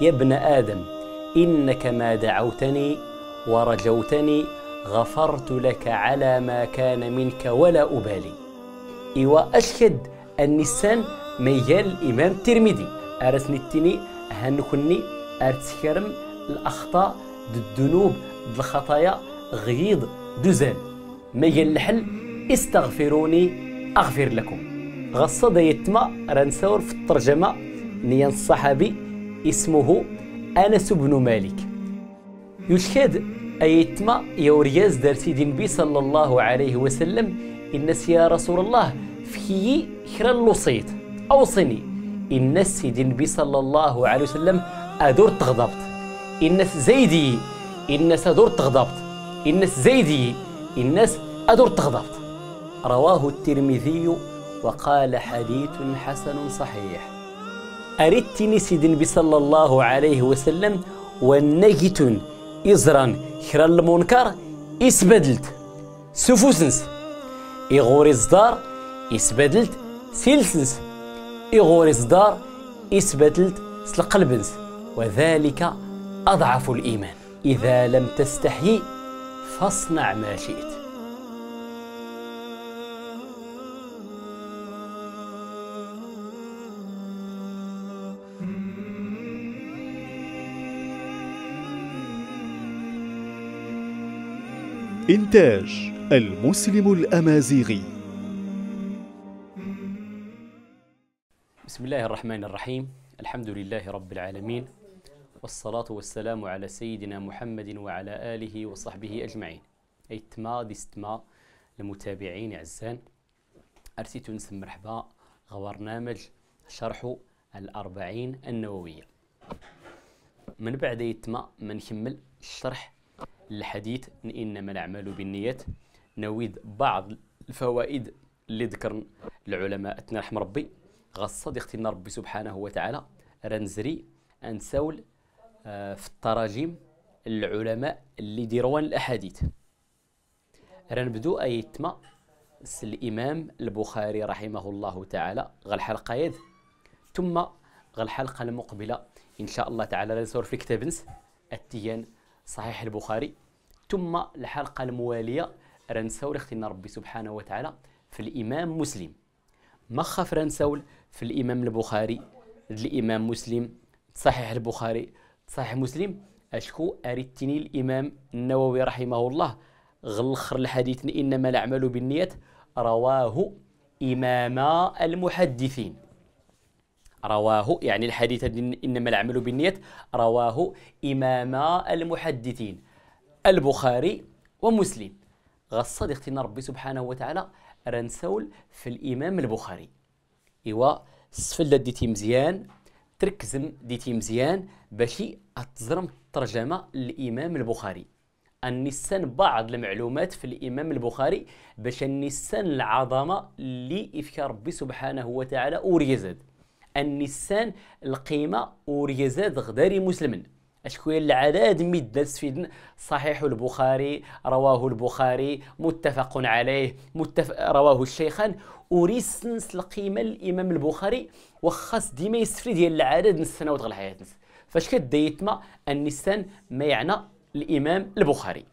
يا ابن آدم إنك ما دعوتني ورجوتني غفرت لك على ما كان منك ولا أبالي إيوا أشهد النسان ميال الإمام الترمذي أرسني التني هنكني أرتكرم الأخطاء الذنوب الخطايا غيض دزان ميال الحل استغفروني أغفر لكم غصة يتما رنسور في الترجمة نيان الصحابي اسمه أنس بن مالك يشهد أيتما يورياز دار سيدي النبي صلى الله عليه وسلم ان يا رسول الله في خير اللصيت أوصني ان سيدي النبي صلى الله عليه وسلم أدور تغضبت ان زيدي الناس أدور تغضبت ان زيدي الناس أدور تغضبت رواه الترمذي وقال حديث حسن صحيح أردتني سيدن صلى الله عليه وسلم ونجتن إزران خير المنكر إسبدلت سفوسنس إغور الزدار إسبدلت سيلسنس إغور الزدار إسبدلت سلقلبنس وذلك أضعف الإيمان إذا لم تستحي فاصنع ما شئت إنتاج المسلم الأمازيغي بسم الله الرحمن الرحيم الحمد لله رب العالمين والصلاة والسلام على سيدنا محمد وعلى آله وصحبه أجمعين أي تما ديستما المتابعين عزان أرسيت نسم مرحبا غورنامج شرح الأربعين النووية من بعد يتما منكمل الشرح الحديث إنما الأعمال بالنيات نويد بعض الفوائد اللي ذكر العلماء أثناء رحم ربي غصد اختنا ربي سبحانه وتعالى رنزري أنساول آه في التراجيم العلماء اللي ديروان الأحاديث رنبدو أيتما الإمام البخاري رحمه الله تعالى غالحلقه الحلقة يد ثم غا الحلقة المقبلة إن شاء الله تعالى رنصور في كتاب نس التيان صحيح البخاري ثم الحلقه المواليه رنساول اختنا ربي سبحانه وتعالى في الامام مسلم ما خاف رنساول في الامام البخاري الامام مسلم صحيح البخاري صحيح مسلم اشكو اريتني الامام النووي رحمه الله غلخر الحديث انما الاعمال بالنيات رواه امام المحدثين رواه يعني الحديث إنما العمل بالنية رواه إماما المحدثين البخاري ومسلم غصد اختنا ربي سبحانه وتعالى رنسول في الإمام البخاري ايوا السفلة ديتي مزيان تركزم ديتي مزيان باش اتزرم الترجمة للإمام البخاري النسان بعض المعلومات في الإمام البخاري باش النسان العظمة اللي إفكار ربي سبحانه وتعالى أوريزد النسان القيمة وريزاد غداري مسلم أشكوية العداد مدة في صحيح البخاري رواه البخاري متفق عليه متفق رواه الشيخان وريسنس القيمة الإمام البخاري وخاص ديما يسفري ديال العدد من السنوات غل الحياة نس فاش كديت ما النسان ما يعنى الإمام البخاري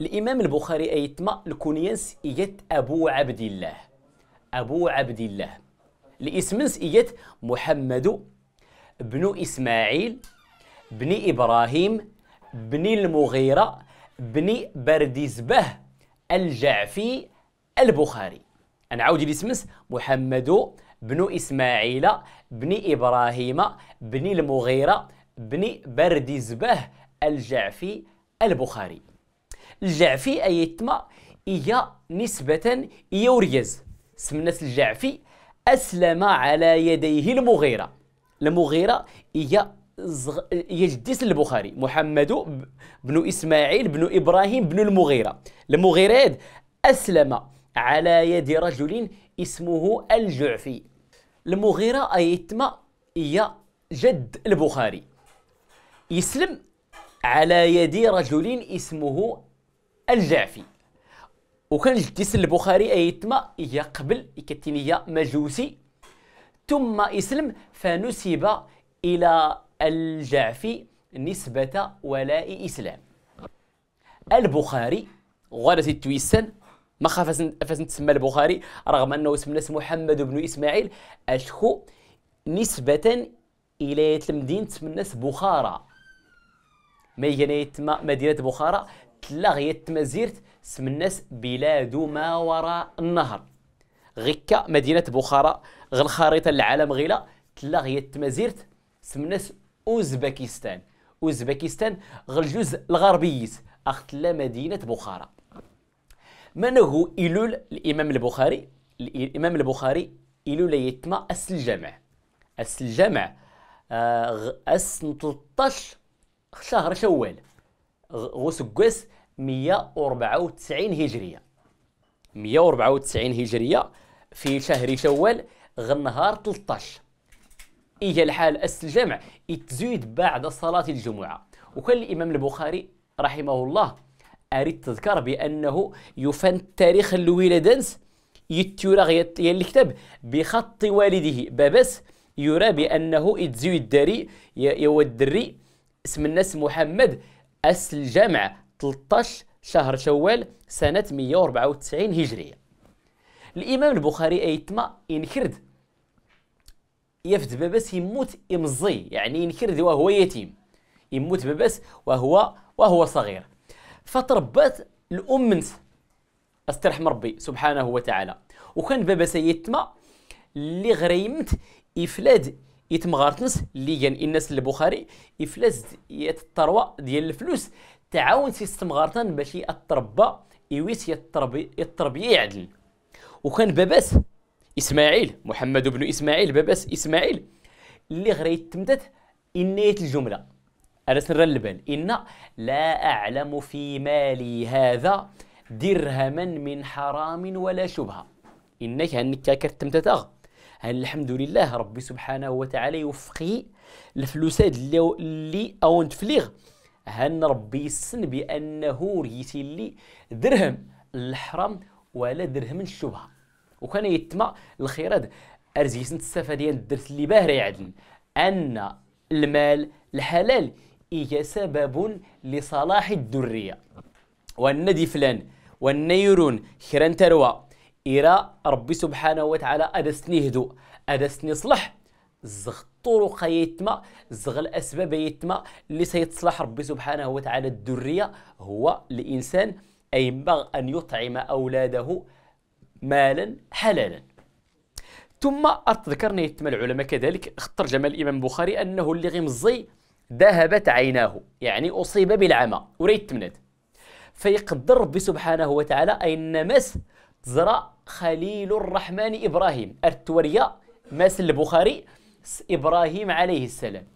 الإمام البخاري أيتما الكونيانس إيات أبو عبد الله أبو عبد الله الاسمنس إيت محمد بن إسماعيل بن إبراهيم بن المغيرة بن برديزبه الجعفي البخاري عاود الاسمس محمد بن إسماعيل بن إبراهيم بن المغيرة بن برديزبه الجعفي البخاري الجعفي أيتما هي نسبة يوريز وريز سمنة الجعفي أسلم على يديه المغيرة المغيرة هي زغ... هي جديس البخاري محمد بن إسماعيل بن إبراهيم بن المغيرة المغيرة أسلم على يد رجل اسمه الجعفي المغيرة أيتما هي جد البخاري يسلم على يد رجل اسمه الجعفي وكان الحديث البخاري ايتما هي قبل كتينية مجوسي ثم اسلم فنسب الى الجعفي نسبة ولاء اسلام البخاري غرس التويسن ما خاف فاسن تسمى البخاري رغم انه اسم ناس محمد بن اسماعيل اشكو نسبة الى مدينة الناس بخارى ما هي مدينة بخارى تلاغيت مزيرت سم الناس بلاد ما وراء النهر غكا مدينة بخارى غل خريطة العالم غيلا تلا هي تمازيرت سم الناس أوزبكستان أوزبكستان غ الجزء الغربيس لا مدينة بخارى من هو إلول الإمام البخاري الإمام البخاري إلول يتما آه، أس الجامع أس الجامع أس 13 شهر شوال غوسكاس 194 هجريه 194 هجريه في شهر شوال غنهار 13 اجا الحال اس الجمع يتزيد بعد صلاه الجمعه وكان الامام البخاري رحمه الله اريد تذكر بانه يفن تاريخ الولادانس يتورا الكتاب بخط والده باباس يرى بانه يتزيد داري يود الدري اسم الناس محمد اس الجمع 13 شهر شوال سنة 194 هجرية الإمام البخاري أيتما ينكرد يفد باباس يموت إمزي يعني ينكرد وهو يتيم يموت باباس وهو وهو صغير فتربات الأم استرحم ربي سبحانه وتعالى وكان باباس يتما اللي غريمت إفلاد يتمغارتنس اللي كان الناس البخاري إفلاد الثروه ديال الفلوس تعاون سيستم غارتن باش يتربى يويس يتربي يتربيه يعدل وكان باباس اسماعيل محمد بن اسماعيل باباس اسماعيل اللي غير يتمدد انيه الجمله انا سر البال ان لا اعلم في مالي هذا درهما من حرام ولا شبهه انك هنك كاكر تمتتغ هل الحمد لله ربي سبحانه وتعالى يوفقي الفلوسات اللي اللي أونت فليغ هن ربي يسن بانه ريتي لي درهم الحرام ولا درهم الشبهه وكان يتما الخيرات ارزيسن السفه ديال الدرس اللي باهر عدن ان المال الحلال هي سبب لصلاح الذريه وان دي فلان وان يرون خيران تروى إرا ربي سبحانه وتعالى أدسني هدوء أدسني صلح زغ الطرق يتما زغ الاسباب يتما اللي سيتصلح ربي سبحانه وتعالى الذريه هو الانسان ينبغي ان يطعم اولاده مالا حلالا ثم اتذكرني يتما العلماء كذلك خطر جمال الامام البخاري انه اللي غمزي ذهبت عيناه يعني اصيب بالعمى وريت تمناد فيقدر ربي سبحانه وتعالى أن مس تزرى خليل الرحمن إبراهيم التورية ماس البخاري إبراهيم عليه السلام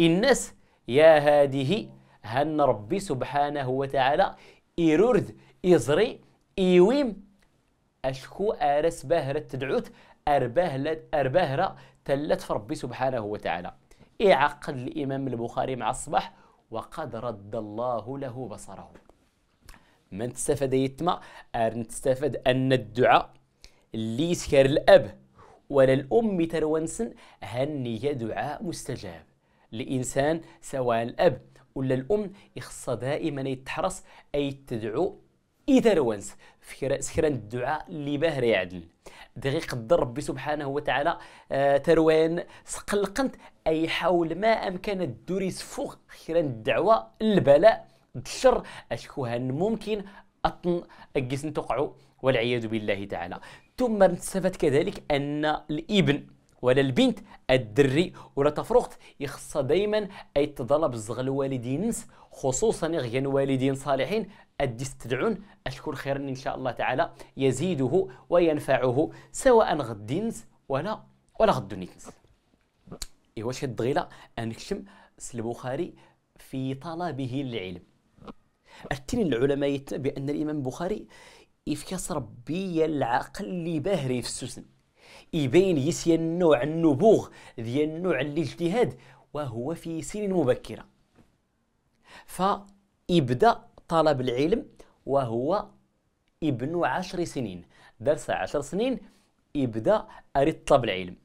الناس يا هذه هن ربي سبحانه وتعالى إيرورد إزري إيويم أشكو أرس باهرة تدعوت أرباهلة أرباهرة تلت في ربي سبحانه وتعالى إعقد الإمام البخاري مع الصباح وقد رد الله له بصره من تستفد يتما أرن تستفد أن الدعاء اللي يسكر الأب وللأم تروانسن هني دعاء مستجاب الإنسان سواء الأب ولا الأم يخص دائما يتحرص أي تدعو إذا إيثروانس سكران الدعاء اللي باهر يعدل دقيق قدر ربي سبحانه وتعالى آه تروان سقلقنت أي حاول ما أمكن الدوري سفوغ خيران الدعوة البلاء الشر أشكوها ممكن أطن أجيس توقعوا والعياذ بالله تعالى ثم نستفاد كذلك أن الابن ولا البنت الدري ولا تفرغت يخص دائما اي يتطلب الزغل والدين خصوصا غيان والدين صالحين استدعون اشكر خيرا ان شاء الله تعالى يزيده وينفعه سواء غدينز ولا ولا غد نيتنز ايوا شي الدغيله انكشم البخاري في طلبه للعلم التين العلماء بان الامام البخاري يفكس ربي العقل باهري في السوسن يبين يسيا النوع النبوغ ديال النوع الاجتهاد وهو في سن مبكرة فيبدأ طلب العلم وهو ابن عشر سنين درس عشر سنين يبدا اريد طلب العلم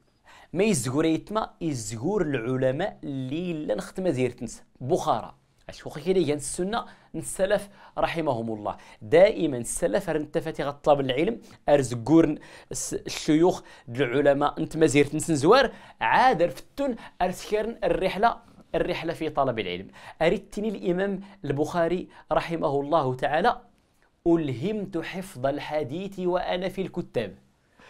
ما يزغور يتما يزغور العلماء اللي لا نختم زيرتنس بخارى أشوخي كي لي السنة السلف رحمهم الله دائما السلف رنتفتي غطلب العلم ارزقورن الشيوخ العلماء انت مزير زوار عاد رفتن ارسخرن الرحلة الرحلة في طلب العلم أردتني الإمام البخاري رحمه الله تعالى ألهمت حفظ الحديث وأنا في الكتاب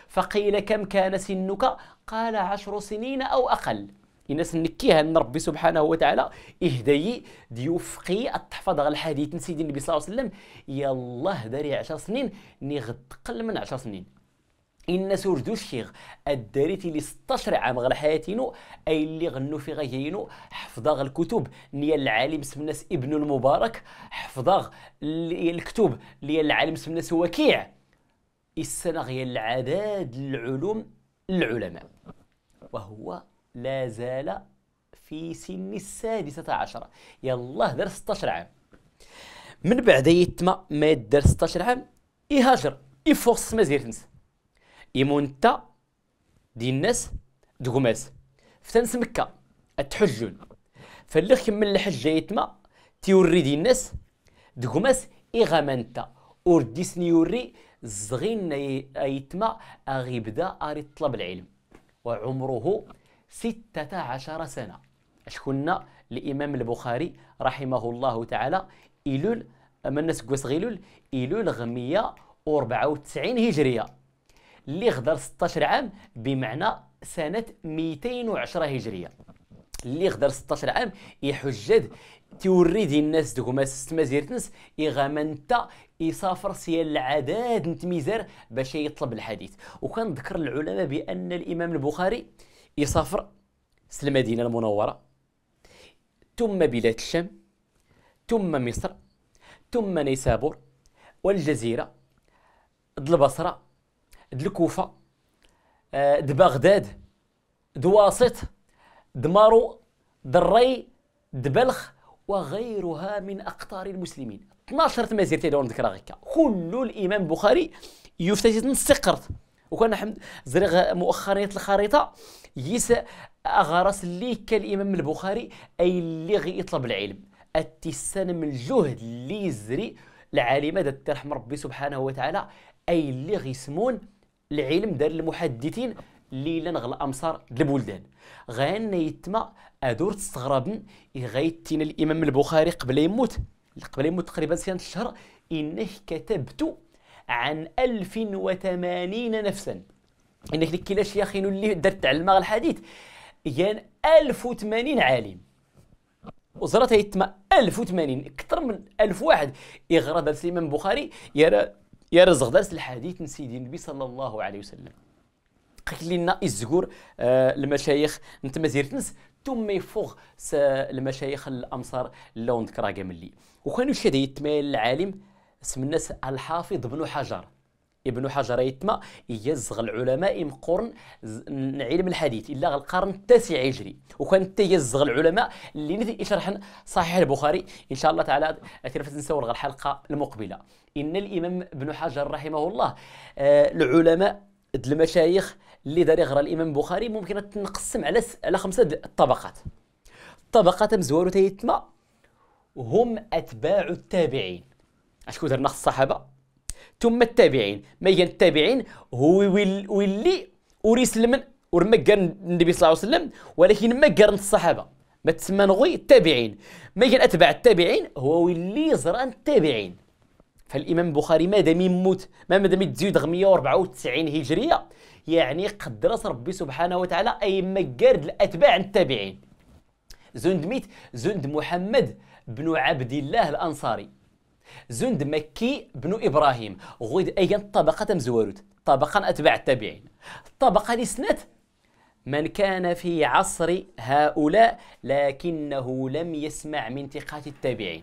فقيل كم كان سنك قال عشر سنين أو أقل الناس نكيها ان ربي سبحانه وتعالى اهدي ديوفقي التحفظ على الحديث سيدي النبي صلى الله عليه وسلم يالله داري 10 سنين ني غتقل من 10 سنين إن سوردو الشيخ الداريتي لي 16 عام غل حياتينو أي اللي غنو في غيينو حفظا الكتب نيا العالم سمناس ابن المبارك حفظا الكتب ليا العالم سمناس وكيع السنة غي العداد العلوم العلماء وهو لا زال في سن السادسة عشرة يلاه دار 16 عام من بعد يتما ما دار 16 عام يهاجر يفوص زير تنس يمونتا دي الناس دغماس فتنس مكة التحجون فاللي من الحجة يتما تيوري دي الناس دغماس إغامنتا اور ديسني يوري زغين يتما أغيبدا أري طلب العلم وعمره ستة عشر سنة شكون الإمام البخاري رحمه الله تعالى إلول من نسكوس غيلول إلول غمية وربعة وتسعين هجرية اللي غدر 16 عام بمعنى سنة 210 هجرية اللي غدر 16 عام يحجد توري ديال الناس ست ستمازير تنس إغامنتا يسافر سيال العداد نتميزار باش يطلب الحديث ذكر العلماء بأن الإمام البخاري يسافر المدينة المنورة ثم بلاد الشام ثم مصر ثم نيسابور والجزيرة د البصرة د الكوفة آه، د بغداد د واسط د مارو د الري د بلخ وغيرها من أقطار المسلمين 12 مزير تيدور ذكرى غيكا كل الإمام البخاري يفتتت نسقرت وكان حمد زريغ مؤخرا الخريطة يس أغرس اللي كالإمام البخاري أي اللي غي يطلب العلم من الجهد اللي يزري العالمة دات رحم ربي سبحانه وتعالى أي اللي غيسمون العلم دار المحدثين اللي لنغل امصار البلدان غان يتما ادور تستغرب يغيتين الامام البخاري قبل يموت قبل يموت تقريبا سنه الشهر انه كتبت عن وثمانين نفسا انك ديك كلاش يا اللي درت تعلم الحديث كان 1080 عالم وزرت يتما 1080 اكثر من 1000 واحد يغرى درس الامام البخاري يرى يرى زغدرس الحديث من سيدي النبي صلى الله عليه وسلم قلت لنا الزكور آه، المشايخ انت نس ثم يفوغ المشايخ الامصار لوند كراكا كامل لي وكانوا شاد يتمايل العالم اسم الناس الحافظ بن حجر ابن حجر يتما يزغ العلماء مقرن علم الحديث الا القرن التاسع هجري وكان حتى يزغ العلماء اللي نثي يشرح صحيح البخاري ان شاء الله تعالى اثير فتنساو الحلقه المقبله ان الامام ابن حجر رحمه الله آه العلماء المشايخ اللي داري غير الامام البخاري ممكن تنقسم على على خمسه الطبقات الطبقه مزوارو تيتما هم اتباع التابعين اشكون درنا الصحابه ثم التابعين ما هي التابعين هو واللي وريس المن ورما كان النبي صلى الله عليه وسلم ولكن ما كان الصحابه ما تسمى نغوي التابعين ما هي اتباع التابعين هو اللي زران التابعين فالامام البخاري ما دام يموت ما مادام يتزيد 194 هجريه يعني قدرس ربي سبحانه وتعالى اي مقارد الاتباع التابعين زند ميت زند محمد بن عبد الله الانصاري زند مكي بن إبراهيم غيد ايا طبقة مزوروت طبقا أتباع التابعين الطبقة اللي سنت من كان في عصر هؤلاء لكنه لم يسمع من ثقات التابعين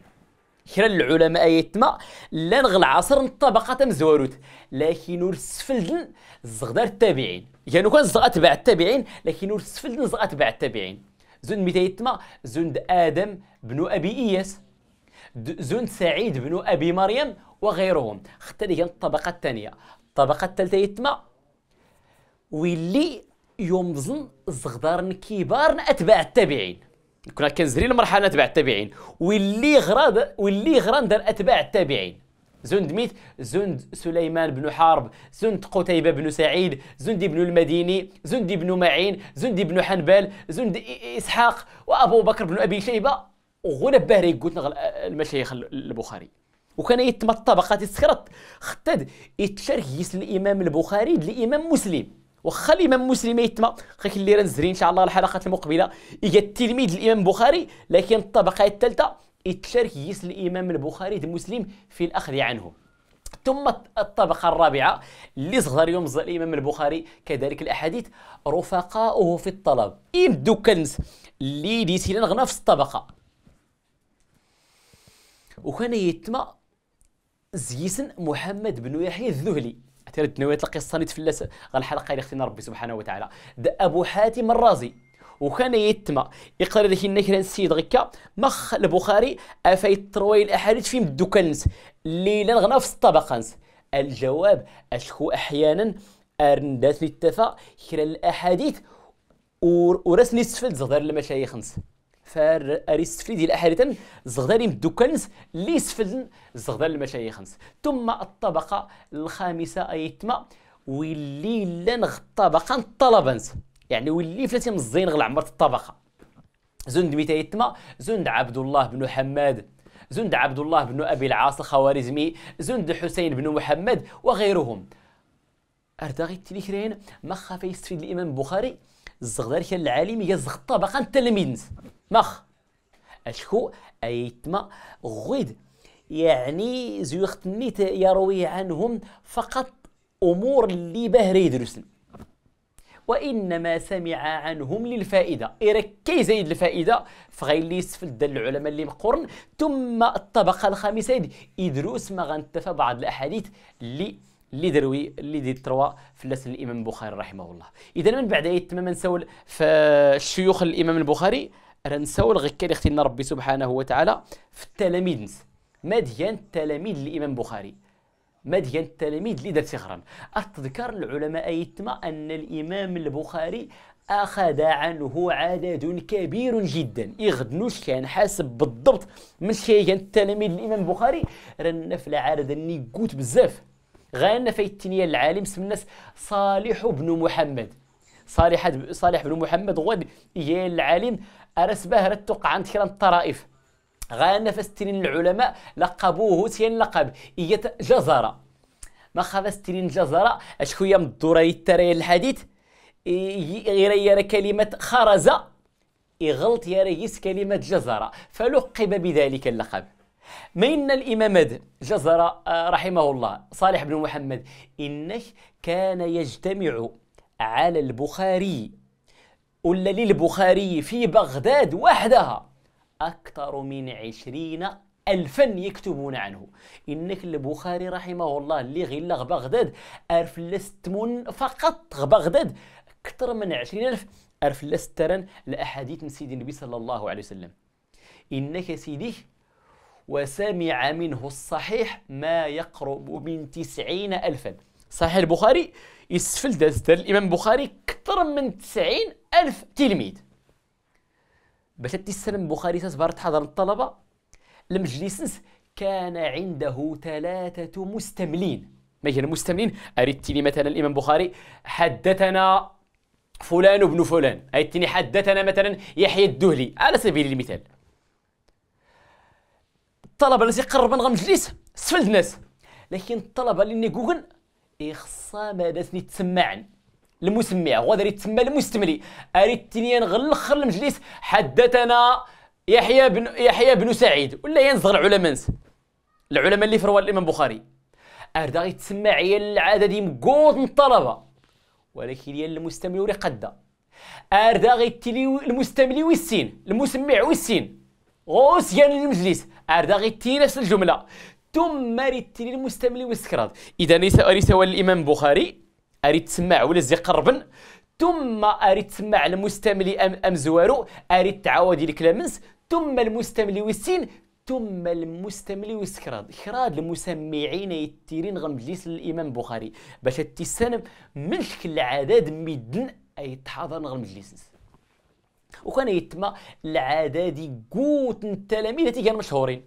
كرا العلماء يتما لا نغل عصر الطبقة مزوروت لكن السفل زغدار التابعين يعني كان زغ أتباع التابعين لكن السفل زغ أتباع التابعين زند متى يتما زند آدم بن أبي إياس زون سعيد بن أبي مريم وغيرهم حتى اللي الطبقة الثانية الطبقة الثالثة يتما ويلي يمزن زغدار كبار أتباع التابعين كنا كنزري المرحلة أتباع التابعين واللي غراد واللي غراند دار أتباع التابعين زند ميت زند سليمان بن حرب زند قتيبة بن سعيد زند بن المديني زند بن معين زند بن حنبل زند إسحاق وأبو بكر بن أبي شيبة وغنى بهري قلت المشايخ البخاري وكان يتم الطبقات تسخرت خطاد يتشركيس الامام البخاري للامام مسلم وخا الامام مسلم يتم خاك اللي رنزري ان شاء الله الحلقات المقبله اجا التلميذ الامام البخاري لكن الطبقه الثالثه يتشركيس الامام البخاري مسلم في الاخذ عنه ثم الطبقة الرابعة اللي صغر يوم الإمام البخاري كذلك الأحاديث رفقاؤه في الطلب إيم كنز اللي ديتي نفس في الطبقة وكان يتما زيسن محمد بن يحيى الذهلي ترد نوايا القصه اللي تفلس الحلقه اللي اختينا ربي سبحانه وتعالى دا ابو حاتم الرازي وكان يتما يقرا ذيك النكره السيد غكا مخ البخاري افايت تروي الاحاديث في الدكانس ليلا غنا في الطبقانس الجواب اشكو احيانا ارندات للتفا كلا الاحاديث ورسني السفل زغير نس أريست فريدي احاريتا الزغداري مدوكنز ليس فلن الزغدار المشايخنس ثم الطبقه الخامسه ايتما ولي لان الطبقه الطلبنز يعني ولي فلاتي مزين غل عمرت الطبقه زند ميتا ايتما زند عبد الله بن حماد زند عبد الله بن ابي العاص الخوارزمي زند حسين بن محمد وغيرهم ارداغي تليكرين ما خاف يستفيد الامام البخاري الزغدار كان العالم يزغ الطبقه التلاميذ مخ أشكو أيتما غيد يعني زيغتنيت يروي عنهم فقط أمور اللي بهري يدرسن وإنما سمع عنهم للفائدة إركي زيد الفائدة فغيلي دل العلماء اللي بقرن ثم الطبقة الخامسة يدرس ما غنتفى بعض الأحاديث اللي اللي دروي اللي دي تروى في لسن الامام البخاري رحمه الله اذا من بعد يتم من سول في الشيوخ الامام البخاري رنساو اللي اختينا ربي سبحانه وتعالى في التلاميذ نس مديان التلاميذ الامام البخاري مديان التلاميذ اللي دار صغرا اتذكر العلماء ايتما ان الامام البخاري أخذ عنه عدد كبير جدا يغدنوش كان حاسب بالضبط من هي التلاميذ الإمام البخاري رنا في العدد اللي قوت بزاف غانا فايتنيا العالم اسم الناس صالح بن محمد صالح صالح بن محمد غد يا العالم أرس باهر توقع عند كران الطرائف غا نفستين العلماء لقبوه تين لقب إية جزرة ما خذستين جزرة أشكو يام الدوري التري الحديث غير يرى كلمة خرزة يغلط يا ريس كلمة جزرة فلقب بذلك اللقب ما إن الإمام جزرة آه، رحمه الله صالح بن محمد إنه كان يجتمع على البخاري ولا للبخاري في بغداد وحدها أكثر من عشرين ألفا يكتبون عنه إنك البخاري رحمه الله اللي غلا بغداد أرف لستمون فقط بغداد أكثر من عشرين ألف أرف لسترن الأحاديث من سيدي النبي صلى الله عليه وسلم إنك سيدي وسمع منه الصحيح ما يقرب من تسعين ألفا صحيح البخاري يسفل دازت الإمام البخاري أكثر من تسعين ألف تلميذ باش تيسلم بخاري تتبار تحضر الطلبة المجلس كان عنده ثلاثة مستملين ما هي المستملين؟ أريتني مثلا الإمام بخاري حدثنا فلان بن فلان أريتني حدثنا مثلا يحيى الدهلي على سبيل المثال الطلبة التي من غمجلس سفل الناس لكن الطلبة اللي جوجل إخصا مادتني تسمعن المسمع غادر يتسمى المستملي اريتنيا نغلخر المجلس حدثنا يحيى بن يحيى بن سعيد ولا ينزغ العلماء العلماء اللي فروا الامام البخاري اردا غيتسمى عيال العدد مقوط من الطلبه ولكن ديال المستملي وري قدا اردا غيتلي المستملي والسين المسمع والسين غوسيان المجلس اردا غيتي نفس الجمله ثم ريتلي المستملي والسكراد اذا ليس الامام البخاري اريد تسمع ولا زي قربن ثم اريد تسمع المستملي ام ام زوارو اريد تعاودي الكلامنس ثم المستملي وسين ثم المستملي وسكراد خراد المسمعين يتيرين غمجلس الامام البخاري باش تسنم من شكل العدد مدن اي تحاضر غمجلس وكان يتم العدد قوت التلاميذ اللي كانوا مشهورين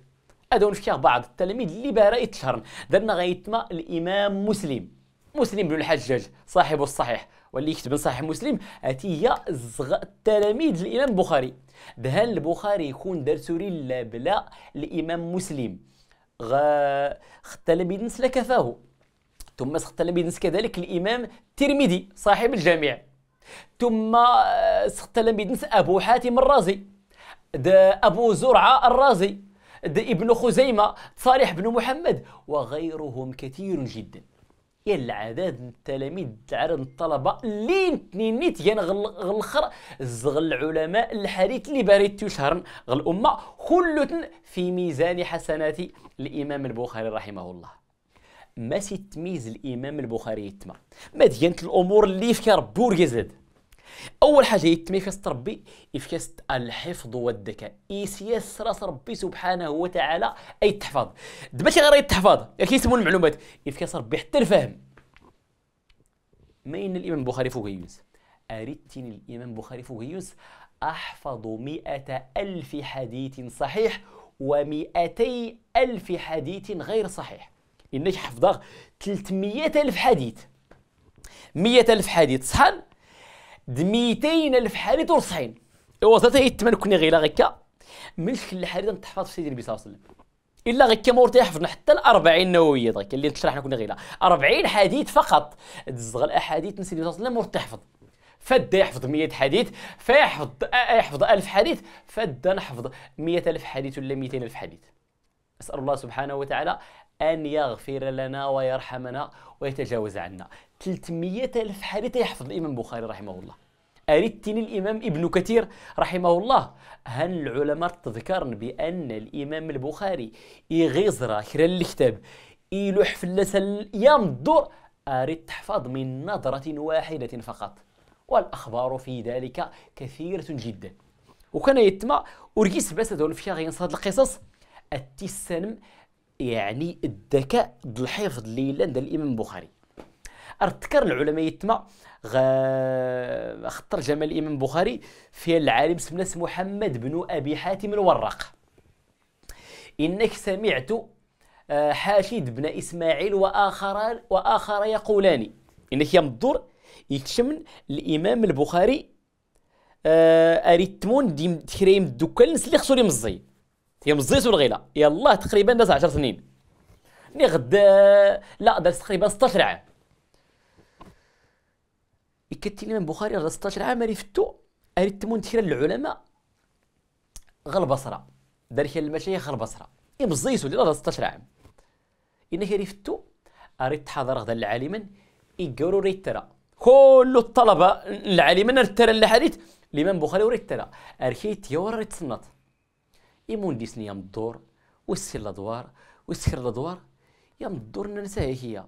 هذا فيها بعض التلاميذ اللي بارا يتشهرن درنا غيتما الامام مسلم مسلم بن الحجاج صاحب الصحيح واللي يكتب صحيح مسلم اتي هي التلاميذ الامام البخاري دهان البخاري يكون دار لا بلا الامام مسلم غا التلاميذ نسلا كفاه ثم التلاميذ كذلك الامام الترمذي صاحب الجامع ثم آه، التلاميذ ابو حاتم الرازي ابو زرعه الرازي ابن خزيمه صالح بن محمد وغيرهم كثير جدا هي العدد من التلاميذ العدد من الطلبه اللي تنينيت نيت غل غلخر زغل العلماء الحديث اللي باريت شهر غل الامه كلتن في ميزان حسنات الامام البخاري رحمه الله ما ستميز الامام البخاري يتما ما ديانت الامور اللي يفكر بور يزد اول حاجه يتمي تربي ربي يفكست الحفظ والذكاء يسيس راس ربي سبحانه وتعالى اي تحفظ ماشي غير يتحفظ كيسمو المعلومات يفكس ربي حتى الفهم ما ان الامام البخاري فوق يونس الامام البخاري فوق يونس احفظ مئة الف حديث صحيح ومئتي الف حديث غير صحيح انك حفظ 300 الف حديث 100 الف حديث صحن د 200000 حريت ورصحين هي يتمنى كوني غير غيكا شكل الحريت تحفظ في سيدي النبي صلى الله عليه وسلم الا غير كما ورتي حفظنا حتى ال 40 نوويه داك اللي تشرحنا كنا غير 40 حديث فقط تزغ الاحاديث نسيت صلى الله عليه وسلم حفظ فدا يحفظ 100 حديث فيحفظ يحفظ 1000 حديث فدا نحفظ 100000 حديث ولا 200000 حديث اسال الله سبحانه وتعالى أن يغفر لنا ويرحمنا ويتجاوز عنا 300 ألف حديث يحفظ الإمام البخاري رحمه الله أريتني الإمام ابن كثير رحمه الله هل العلماء تذكرن بأن الإمام البخاري يغيزرا كرا الكتاب يلوح في اللسل يام أريد تحفظ من نظرة واحدة فقط والأخبار في ذلك كثيرة جدا وكان يتما أرجيس بس هذول في غير صاد القصص التسنم يعني الذكاء ديال الحفظ اللي عند الامام البخاري اذكر العلماء يتما غ... خطر جمال الامام البخاري في العالم سمنا محمد بن ابي حاتم الوراق انك سمعت آه، حاشد بن اسماعيل واخر واخر يقولان انك يا مدور يكشمن الامام البخاري آه، اريتمون ديم تكريم دوكال نسلي خصو لي الزين هي مزيت والغيله يلاه تقريبا داز 10 سنين ني غدا لا داز تقريبا 16 عام كتي الامام بخاري راه 16 عام ريفتو اريتمون تكرا العلماء غل بصره دار كان المشايخ غل بصره يمزيسو اللي راه 16 عام إنك فتو اريت تحضر غدا العالما يقولوا ريت ترى كل الطلبه العالمين ريت ترى الحديث الامام بخاري وريت ترى اركيت يا ريت سنط يمون ديسني يام الدور ويسير الادوار ويسير الادوار يام الدور ننساه هي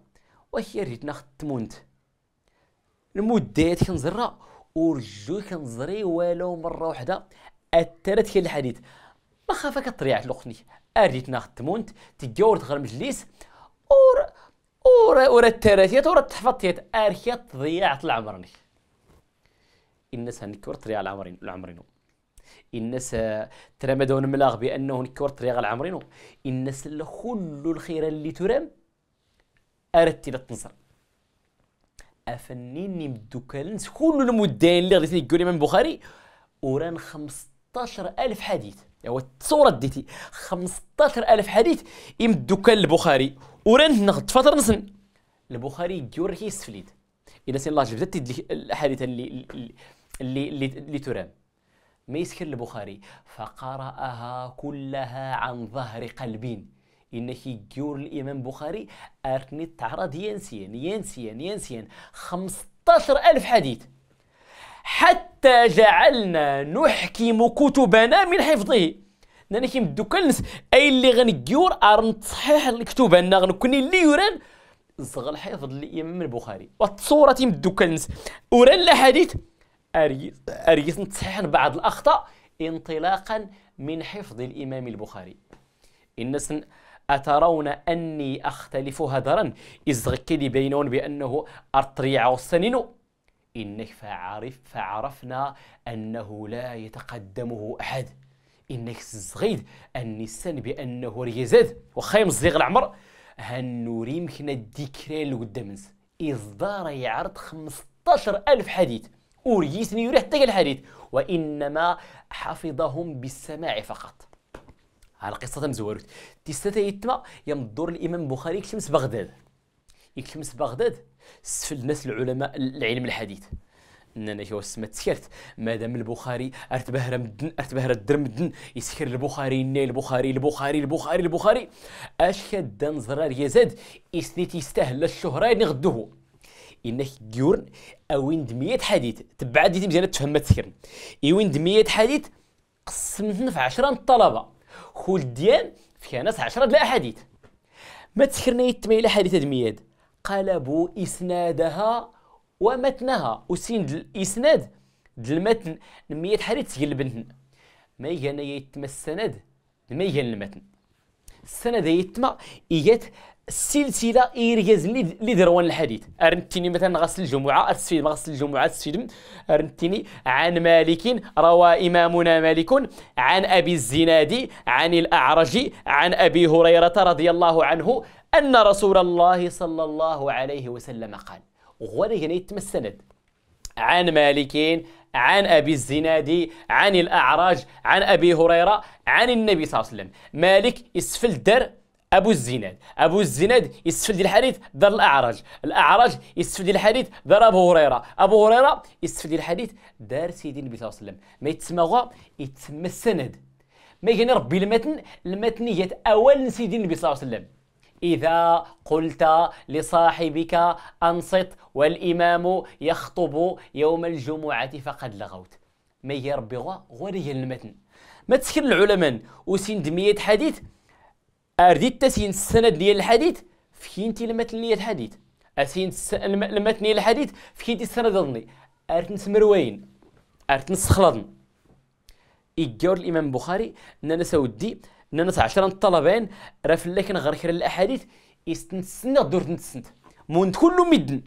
وهي ريت ريتنا مونت المدات كنزرى ورجو كنزري ولو مره واحده اثرت كي الحديث ما خافك تطريع لوخني اريت اريتنا مونت تجاورت غير مجلس اور اور اور التراثيات اور التحفظيات اركيات ضيعت العمرني الناس هنكور تريع العمرين العمرين الناس ترمدوا ملاغ بانه نكور طريق العمرينو الناس كل الخير اللي ترام اردت لتنصر افنيني مدوكالنس كل المدين اللي غادي يقول من البخاري وران 15000 حديث هو التصوره ديتي 15000 حديث يمدو كان البخاري وران نغد فتره نسن البخاري يوريك يسفليد الى سين الله جبدت الاحاديث اللي اللي اللي, اللي, اللي ترام ما يسكر البخاري فقرأها كلها عن ظهر قلب إنك جور الإمام بخاري أرني تعرض ينسين ينسين ينسين 15 ألف حديث حتى جعلنا نحكم كتبنا من حفظه انا كيمدو كنس اي اللي غنكيور ار تصحيح الكتب انا غنكوني اللي يوران زغل حفظ الامام البخاري والصوره تيمدو كنس وران لا حديث أريد نتصحح بعض الأخطاء انطلاقا من حفظ الإمام البخاري إن سن أترون أني أختلف هدرا إزغكلي بينون بأنه أطريع والسنن إنك فعرف فعرفنا أنه لا يتقدمه أحد إنك زغيد أني سن بأنه ريزد وخيم صغير العمر هن مكنا الذكرى اللي قدامنس إصدار يعرض 15 ألف حديث أورجيس يرتق الحديث وإنما حفظهم بالسماع فقط على قصة مزورت تستطيع يتما يمضر الإمام البخاري كشمس بغداد يكشمس بغداد سفل الناس العلماء العلم الحديث اننا شو سما تسكرت مادام البخاري ارتبهر مدن ارتبهر الدر يسكر البخاري ني البخاري البخاري البخاري البخاري اش كدا نزرار يزاد اسنيت يستاهل الشهره ينغدوه انك جورن أوين دمية حديث تبع ديتي مزيان تفهم تسكرن اي دمية حديث قسمتن في 10 الطلبه خول ديان فيها ناس 10 الاحاديث ما تسكرنا يتمي الى حديث دمياد قلبوا اسنادها ومتنها وسين الاسناد د المتن نميات حديث بنتن ما يجانا يتم السند ما يجان المتن السند يتم ايات السلسله يركز اللي دروان الحديث ارنتيني مثلا غسل الجمعه السيد غسل الجمعه السيد ارنتيني عن مالك روى امامنا مالك عن ابي الزنادي عن الاعرج عن ابي هريره رضي الله عنه ان رسول الله صلى الله عليه وسلم قال ولكن يعني يتم السند عن مالك عن ابي الزنادي عن الاعرج عن ابي هريره عن النبي صلى الله عليه وسلم مالك اسفل الدر ابو الزناد ابو الزناد يستفد الحديث دار الاعرج الاعرج يستفد الحديث دار ابو هريره ابو هريره يستفد الحديث دار سيدي النبي صلى الله عليه وسلم ما يتسمى غا يتسمى السند ما يجيني ربي المتن المتنية اول سيدي النبي صلى الله عليه وسلم إذا قلت لصاحبك أنصت والإمام يخطب يوم الجمعة فقد لغوت ما يربي غير المتن ما تسكن العلماء وسند مية حديث ارديت تسين السند ديال الحديث فين تي المتنية الحديث اسين المتنية الحديث فين تي السند ظني ارت نسمر وين ارت نسخلطن إيجور الامام البخاري ان انا سودي ان انا 10 طلبين راه فلا كان غير كرا الاحاديث يستنسنا دور نتسنت مون كل مدن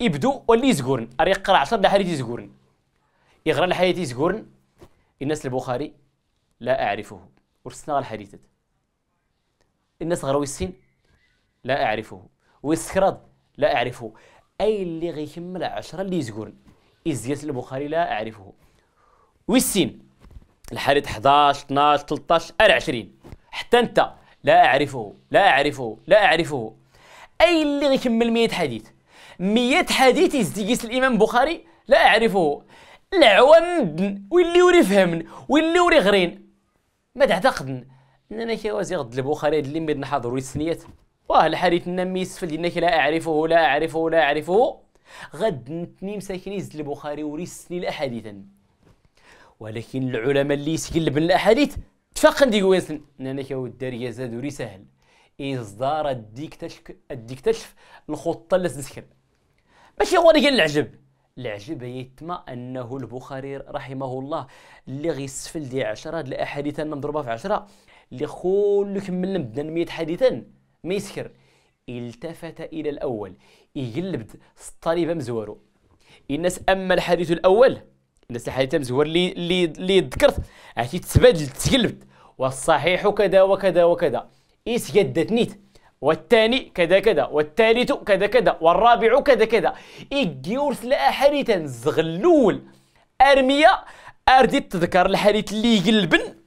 يبدو واللي يزكورن ار يقرا 10 الاحاديث يزكورن يغرى الحديث يزكورن الناس البخاري لا اعرفه ورسنا الحديثات الناس غير ويسين لا أعرفه ويسكرد لا أعرفه أي اللي غيكمل عشرة اللي يزقون ازياس البخاري لا أعرفه ويسين الحديث 11 12 13 20 حتى أنت لا أعرفه لا أعرفه لا أعرفه أي اللي غيكمل 100 حديث 100 حديث يزديقيس الإمام البخاري لا أعرفه العوام واللي وري فهمن واللي وري غرين ما تعتقدن كي وزير غد البخاري اللي ميد حضر ويسنيت واه الحديث النمي يسفل إنك لا أعرفه لا أعرفه لا أعرفه غد نتني يزد البخاري وريس الاحاديث ولكن العلماء اللي يسكن من الأحاديث تفقن ديك وينسن ودار يا زاد وري سهل إصدار الديكتشف تشك الخطة اللي تسكن ماشي هو اللي العجب العجب يتما أنه البخاري رحمه الله اللي غيسفل دي عشرة الأحاديث أنا مضربها في عشرة اللي خلو كمل مدن 100 حديثا ما يسكر التفت إلى الأول يقلبد الطالب مزورو الناس أما الحديث الأول الناس الحديث مزور اللي اللي اللي ذكرت عرفتي تتبادل تقلبت والصحيح كذا وكذا وكذا إيس جدت نيت والثاني كذا كذا والثالث كذا كذا والرابع كذا كذا إيجيورس لا حريتا زغلول ارميا أردت تذكر الحريت اللي يقلبن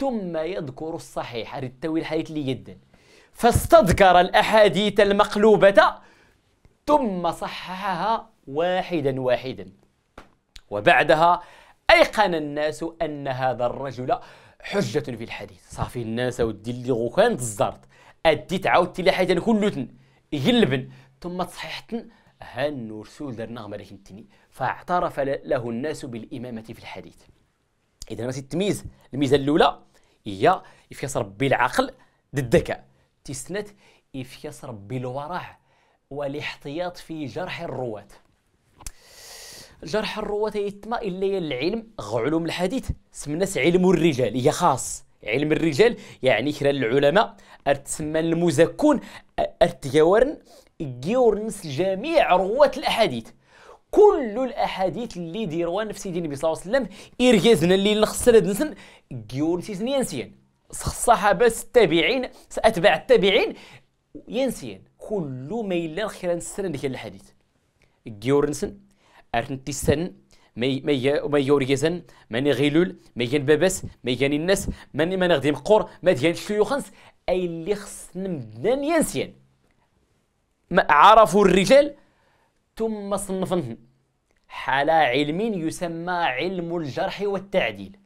ثم يذكر الصحيح التويل حيتلي جدا فاستذكر الأحاديث المقلوبة ثم صححها واحدا واحدا وبعدها أيقن الناس أن هذا الرجل حجة في الحديث صافي الناس ودي اللي غو كانت الزرط اديت عاودتي تلا حاجة يلبن ثم تصححتن هان ورسول دار نغمة فاعترف له الناس بالإمامة في الحديث إذا نسيت التمييز الميزة الأولى هي يفيس ربي العقل الذكاء تسنت يفيس ربي الورع والاحتياط في جرح الرواة جرح الرواة يتما إلا العلم علوم الحديث سمناس علم الرجال هي خاص علم الرجال يعني كرا العلماء ارتسمى المزكون ارتجاورن جيورنس جميع رواة الأحاديث كل الأحاديث اللي ديروها نفس سيدي النبي صلى الله عليه وسلم إرجازنا اللي نخسر نسن جيورسيسن ينسين صحابة التابعين أتباع التابعين ينسين كل ما إلا خيرا السنة ديك الحديث جيورنسن أرنتي السن مي مي ما يوريزن ماني غيلول مي يجان باباس مي الناس ماني ما نخدم قور ما ديال الشيوخنس اي اللي خصنا نبدا ينسين ما عرفوا الرجال ثم صنفنهم حال علم يسمى علم الجرح والتعديل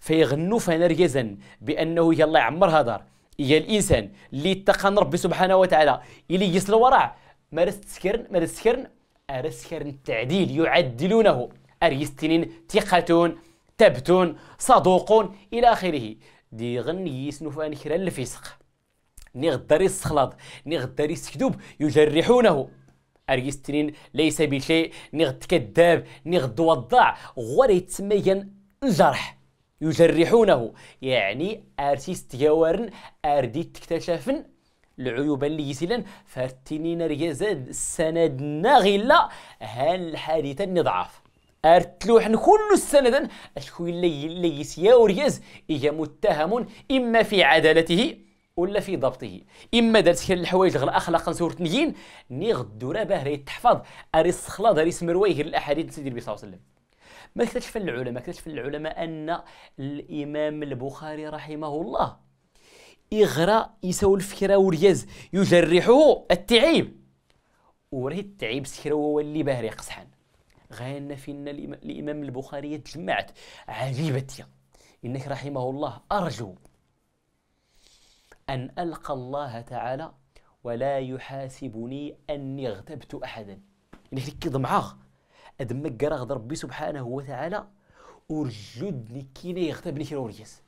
فيغنوا فنرجزا بانه يلا يعمر دار يا الانسان اللي اتقى ربي سبحانه وتعالى اللي يصل الورع مارس تسكرن مارس تسكرن ارس التعديل يعدلونه اريستنين ثقتون تبتون صدوقون الى اخره دي غني يسنفان خير الفسق ني غدار يسخلط ني غدار يسكدوب يجرحونه اريستنين ليس بشيء ني غد كذاب ني غد وضاع غير يتسمى الجرح يجرحونه يعني ارتيست يوارن ارديت تكتشفن العيوب اللي يسيلن فارتنين ريازاد السند ناغلا هان الحادثة نضعف ارتلوحن كل السند اشكو اللي اللي يسيا ورياز إيا متهم إما في عدالته ولا في ضبطه اما درت كل الحوايج غل اخلاقا سورتنيين نيغدو راه باه تحفظ اري الصخلاض اري مرويه الاحاديث سيدي النبي صلى الله عليه وسلم ما اكتشف العلماء اكتشف العلماء أن الإمام البخاري رحمه الله إغرى يسوى الفكرة ورياز يجرحه التعيب وراه التعيب هو وولي باهري قصحان غانا فينا الإمام البخاري تجمعت عجيبتي إنك رحمه الله أرجو أن ألقى الله تعالى ولا يحاسبني أني اغتبت أحدا إنك كي ضمعاغ ادمك كرا غد ربي سبحانه وتعالى ورجود نكينا يغتاب نكينا ورياس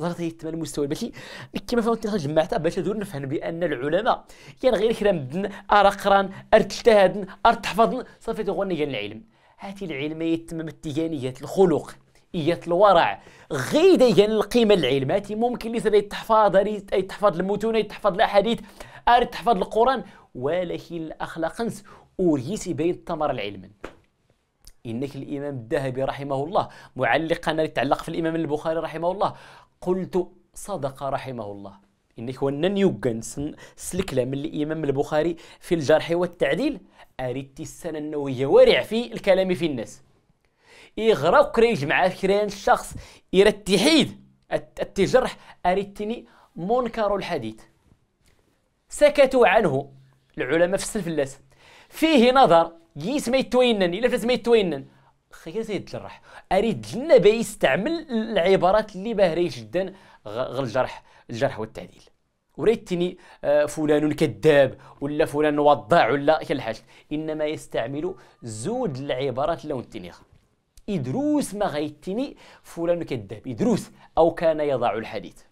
ظهرت هي الثمن المستوى باش كيما فهمت جمعتها باش ادور نفهم بان العلماء كان غير كلام بدن ارقران ارتجتهدن تحفظ صافي تغني ديال العلم هاتي العلم يتمم التجانيات الخلق ايات الورع غيدا يعني القيمه العلم هاتي ممكن لي تحفظ تحفظ المتون تحفظ الاحاديث تحفظ القران ولكن الاخلاق أوريت بين ثمر العلم إنك الإمام الذهبي رحمه الله معلقا يتعلق في الإمام البخاري رحمه الله قلت صدق رحمه الله إنك ونن يوغن سلكلا من الإمام البخاري في الجرح والتعديل أريد السنة النووية ورع في الكلام في الناس إغراق كريج مع كريان الشخص إلى التحيد التجرح اريدني منكر الحديث سكتوا عنه العلماء في السلف اللاس فيه نظر يس ما يتوينن الا فلس ما يتوينن خير سيد الجراح اريد لنا باي يستعمل العبارات اللي باهري جدا غل الجرح الجرح والتعديل وريتني آه، فلان كذاب ولا فلان وضاع ولا كالحاج انما يستعمل زود العبارات لون التنيخ يدروس ما غيتني فلان كذاب يدروس او كان يضع الحديث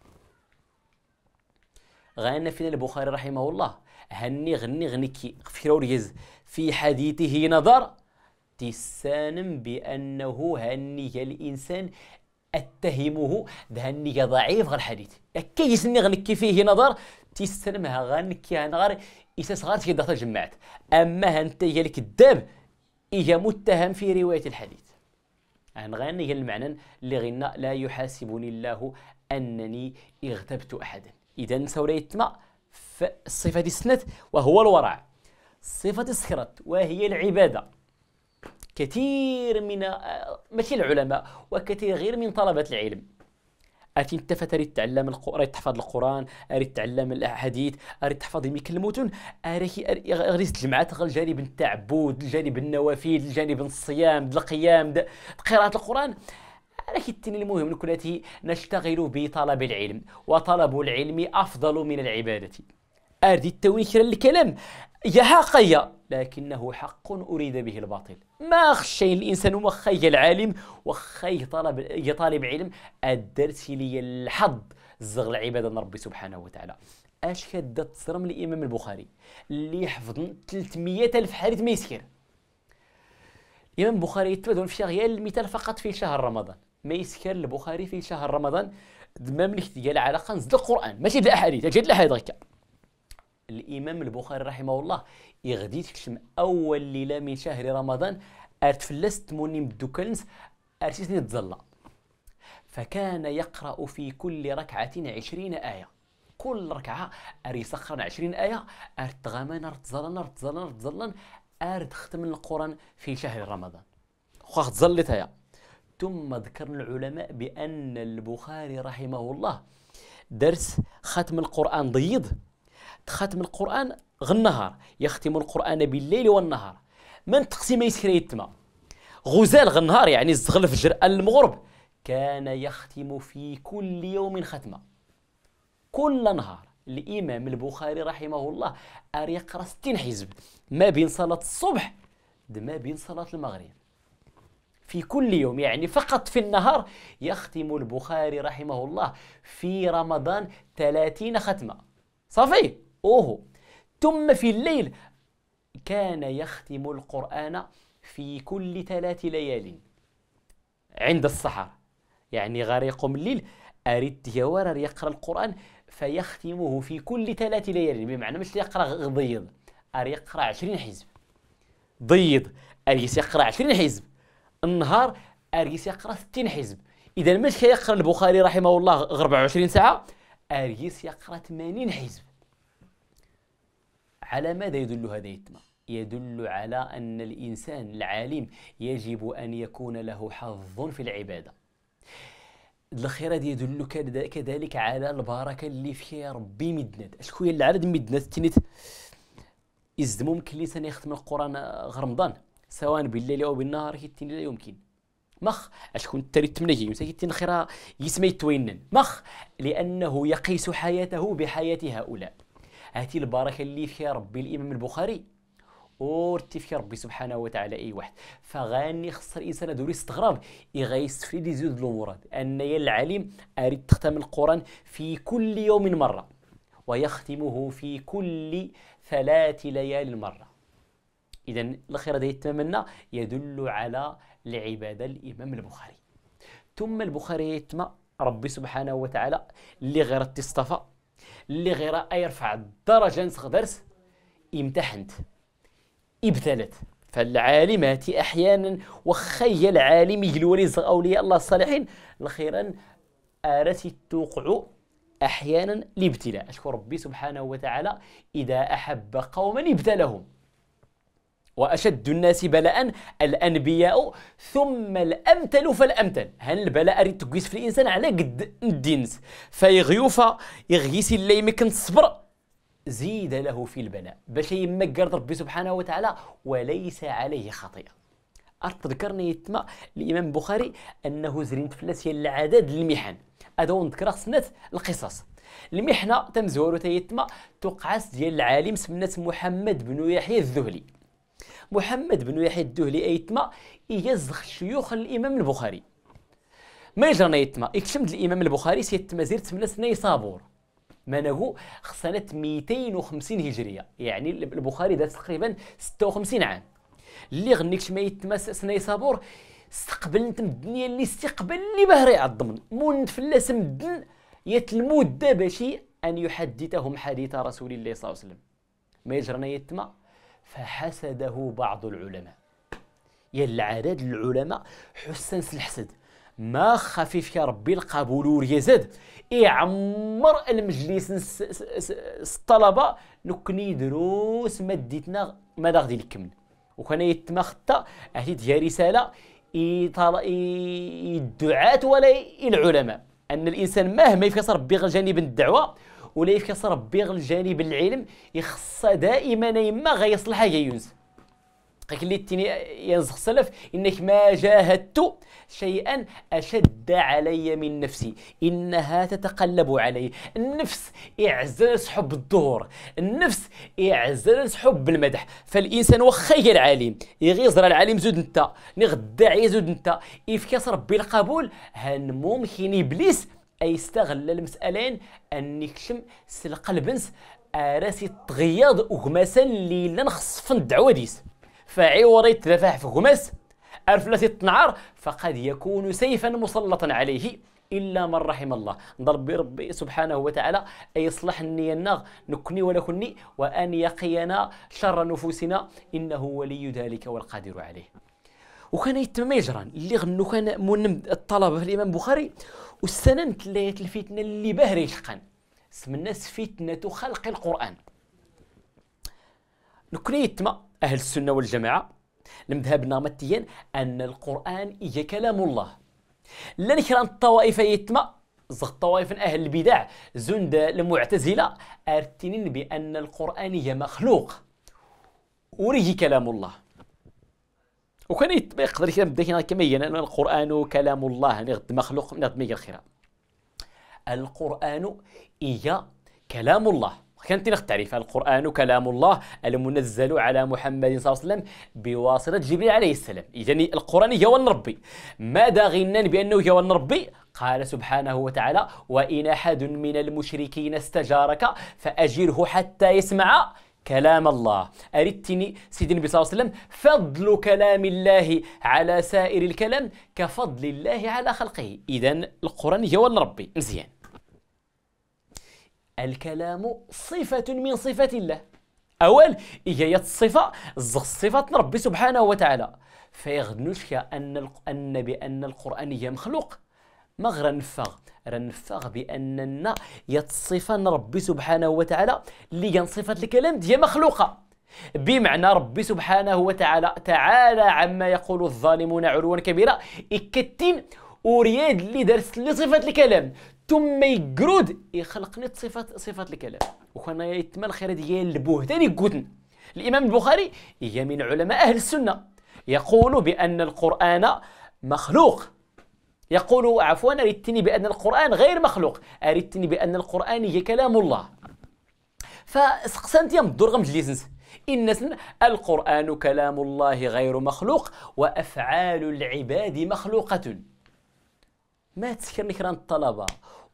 غنى فينا البخاري رحمه الله هني غني كي في روريز في حديثه نظر تسانم بأنه هني الإنسان اتهمه بهني ضعيف غير الحديث كي يسني غنكي فيه نظر تيستنمها غنكي نغار إذا اساس غير دخل جمعت اما انت يا الكذاب اجا متهم في روايه الحديث عن غني المعنى اللي غنى لا يحاسبني الله انني اغتبت احدا إذا نساو يتمع في الصفة ديال السنت وهو الورع الصفة دي وهي العبادة كثير من آه، ماشي العلماء وكثير غير من طلبة العلم أتي انت فتري تعلم القرآن تحفظ القرآن أري تعلم الأحاديث أري تحفظ ميك المتن أري غير جمعات الجانب التعبد الجانب النوافل الجانب الصيام القيام قراءة القرآن لكن المهم الكلة نشتغل بطلب العلم وطلب العلم أفضل من العبادة أردي التوين الكلام يا حقيا لكنه حق أريد به الباطل ما خشي الإنسان وخي العالم وخي طلب يطالب علم الدرس لي الحظ زغ العبادة ربي سبحانه وتعالى اش كدا تصرم الامام البخاري اللي حفظ 300 الف حديث ما يسير الامام البخاري يتبادل في غيال المثال فقط في شهر رمضان ما يسكر البخاري في شهر رمضان دمام لك ديال علاقه نزل القران ماشي ديال الاحاديث جات الاحاديث هكا الامام البخاري رحمه الله يغدي تكتم اول ليله من شهر رمضان ارتفلس تموني مدوكلنس ارتسني تزلا فكان يقرا في كل ركعه عشرين ايه كل ركعه اري سخرن عشرين ايه ارتغمان ارتزلن ارتزلن ارتزلن ختم القران في شهر رمضان خاخ تزلت هيا ثم ذكر العلماء بأن البخاري رحمه الله درس ختم القرآن ضيض ختم القرآن غ النهار يختم القرآن بالليل والنهار من تقسيم يسكر يتما غزال غ النهار يعني الزغل فجر المغرب كان يختم في كل يوم ختمة كل نهار الإمام البخاري رحمه الله اريق 60 حزب ما بين صلاة الصبح ما بين صلاة المغرب في كل يوم يعني فقط في النهار يختم البخاري رحمه الله في رمضان 30 ختمة صافي أوه ثم في الليل كان يختم القرآن في كل ثلاث ليال عند السحر يعني غريق من الليل أريد تيوارر يقرأ القرآن فيختمه في كل ثلاث ليال بمعنى مش يقرأ ضيض أريد يقرأ عشرين حزب ضيض أريس يقرأ عشرين حزب النهار اريس يقرا 60 حزب اذا ماش كيقرا البخاري رحمه الله 24 ساعه اريس يقرا 80 حزب على ماذا يدل هذا يتما يدل على أن الإنسان العالم يجب أن يكون له حظ في العبادة الخيرات يدل كذلك على البركة اللي فيها ربي مدنات أشكون العدد مدنات تنيت إذا ممكن الإنسان يختم القرآن غرمضان سواء بالليل أو بالنهار هيتين لا يمكن مخ أشكون تريد تمنيه هيتين خيرا يسمي توينن مخ لأنه يقيس حياته بحياة هؤلاء هاتي البركة اللي فيها ربي الإمام البخاري ورتي فيها ربي سبحانه وتعالى اي واحد فغاني خص الانسان دوري استغراب في دي زيد الامورات ان يا العليم اريد تختم القران في كل يوم مره ويختمه في كل ثلاث ليال مره إذا الخير الذي يتممنا يدل على العبادة الإمام البخاري ثم البخاري يتم ربي سبحانه وتعالى اللي غير تصطفى اللي غير يرفع الدرجة نسخ درس امتحنت ابتلت فالعالمات أحيانا وخي العالم يجلولي أولياء الله الصالحين الخيرا آرت توقع أحيانا الابتلاء أشكر ربي سبحانه وتعالى إذا أحب قوما ابتلهم وأشد الناس بلاء الأنبياء ثم الأمثل فالأمثل هل البلاء ريت تقيس في الإنسان على قد الدينس فيغيوفا يغيسي اللي مكن صبر زيد له في البلاء باش يمك ربي سبحانه وتعالى وليس عليه خطيئة أتذكرني يتما الإمام البخاري أنه زرين تفلس العدد المحن هذا نذكر خصنا القصص المحنة تمزور تيتما تقعس ديال العالم سمنات محمد بن يحيى الذهلي محمد بن يحيى الدهلي أيتما يزخ شيوخ الإمام البخاري ما يجرنا يتما يكشم الإمام البخاري سيتما زير 8 سنين صابور نقو سنة 250 هجرية يعني البخاري دار تقريبا 56 عام اللي غنيك ما يتمس سنة صابور استقبل الدنيا اللي استقبل اللي بهري عضمن مون فلاس مدن يتلمود باش ان يحدثهم حديث رسول الله صلى الله عليه وسلم ما يجرنا يتما فحسده بعض العلماء يلا عدد العلماء حسن الحسد ما خفيف يا ربي القبول يزد يعمر المجلس الطلبه نكني دروس ديتنا ماذا غادي نكمل وكان يتما خطا هاتي ديال رساله الدعاة ولا العلماء ان الانسان مهما يفكر ربي جانب الدعوه ولا يفكر ربي غير الجانب العلم يخص دائما يما غيصلحها يا يونس قال اللي تيني ينزغ سلف انك ما جاهدت شيئا اشد علي من نفسي انها تتقلب علي النفس اعزاز حب الظهور النفس اعزاز حب المدح فالانسان واخا يا العالم راه العالم زود انت نغدا زود انت يفكر ربي القبول هان ممكن ابليس أي استغل المسألين أن يكشم سلق البنس أراسي آه، التغياض أغماسا ليلا خصفن الدعوة ديس فعور يتدافع في غماس أرفلة التنعر فقد يكون سيفا مسلطا عليه إلا من رحم الله نضرب ربي سبحانه وتعالى أي يصلح النية نكني ولا كني وأن يقينا شر نفوسنا إنه ولي ذلك والقادر عليه وكان يتم ميجران اللي غنو كان منم الطلبة في الإمام البخاري والسنن تلات الفتنه اللي باهر يلقان اسم الناس فتنه خلق القران نكري يتما اهل السنه والجماعه المذهبنا نامتيا ان القران هي كلام الله لا نكران الطوائف يتما زغ الطوائف اهل البدع زند المعتزله ارتنين بان القران هي مخلوق وريه كلام الله وكان يقدر يبدا كما أن القرآن كلام الله نغد يعني مخلوق نغد ميغ الخير القرآن هي كلام الله كانت التعريف القرآن كلام الله المنزل على محمد صلى الله عليه وسلم بواسطة جبريل عليه السلام إذا القرآن يوان ربي ماذا غنى بأنه هو ربي قال سبحانه وتعالى وإن أحد من المشركين استجارك فأجره حتى يسمع كلام الله أردتني سيدي النبي صلى الله عليه وسلم فضل كلام الله على سائر الكلام كفضل الله على خلقه إذا القرآن هو ربي مزيان الكلام صفة من صفات الله أول هي الصفة صفة ربي سبحانه وتعالى فيغنوشك أن أن بأن القرآن هي مخلوق ماغ رنفاغ رنفاغ باننا الصفه ربي سبحانه وتعالى اللي كان صفه الكلام ديال مخلوقه بمعنى ربي سبحانه وتعالى تعالى عما يقول الظالمون علوا كبيرا إكتين ورياد اللي درس لي صفه الكلام ثم يقرود يخلقني صفات صفات الكلام وكان يتم الخير ديال البهتان قوتن الامام البخاري هي من علماء اهل السنه يقول بان القران مخلوق يقول عفوا أردتني بأن القرآن غير مخلوق أردتني بأن القرآن هي كلام الله فسقسنت يم الدرغم جليسنس إن القرآن كلام الله غير مخلوق وأفعال العباد مخلوقة ما تسكر لك الطلبة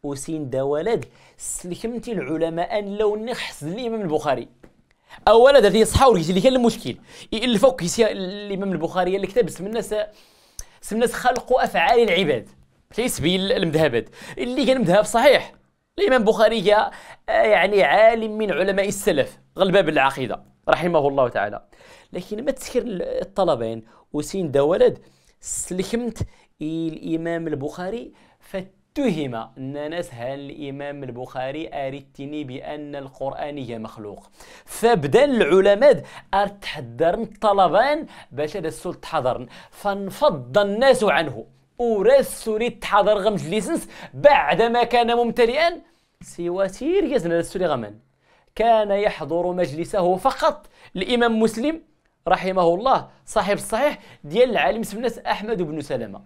وسين دا ولد سلكمتي العلماء ان لو نخز الإمام البخاري أولا هذه صحاو كان المشكل الفوق الإمام البخاري اللي كتب بسم الناس سمنا خلق افعال العباد سبيل المذهبات اللي كان مذهب صحيح الامام بخاري آه، يعني عالم من علماء السلف غلبه بالعقيده رحمه الله تعالى لكن ما تسكر الطلبين وسين ولد سلكمت الامام البخاري فت اتهم ان ناس هل الإمام البخاري أردتني بأن القران هي مخلوق فبدا العلماء أرتحذر الطلبان باش هذا السؤال تحضرن فانفض الناس عنه وراس سوري تحضر غمج ليسنس بعدما كان ممتلئا سوى سير يزن السوري غمان كان يحضر مجلسه فقط الإمام مسلم رحمه الله صاحب الصحيح ديال العالم سمناس أحمد بن سلمة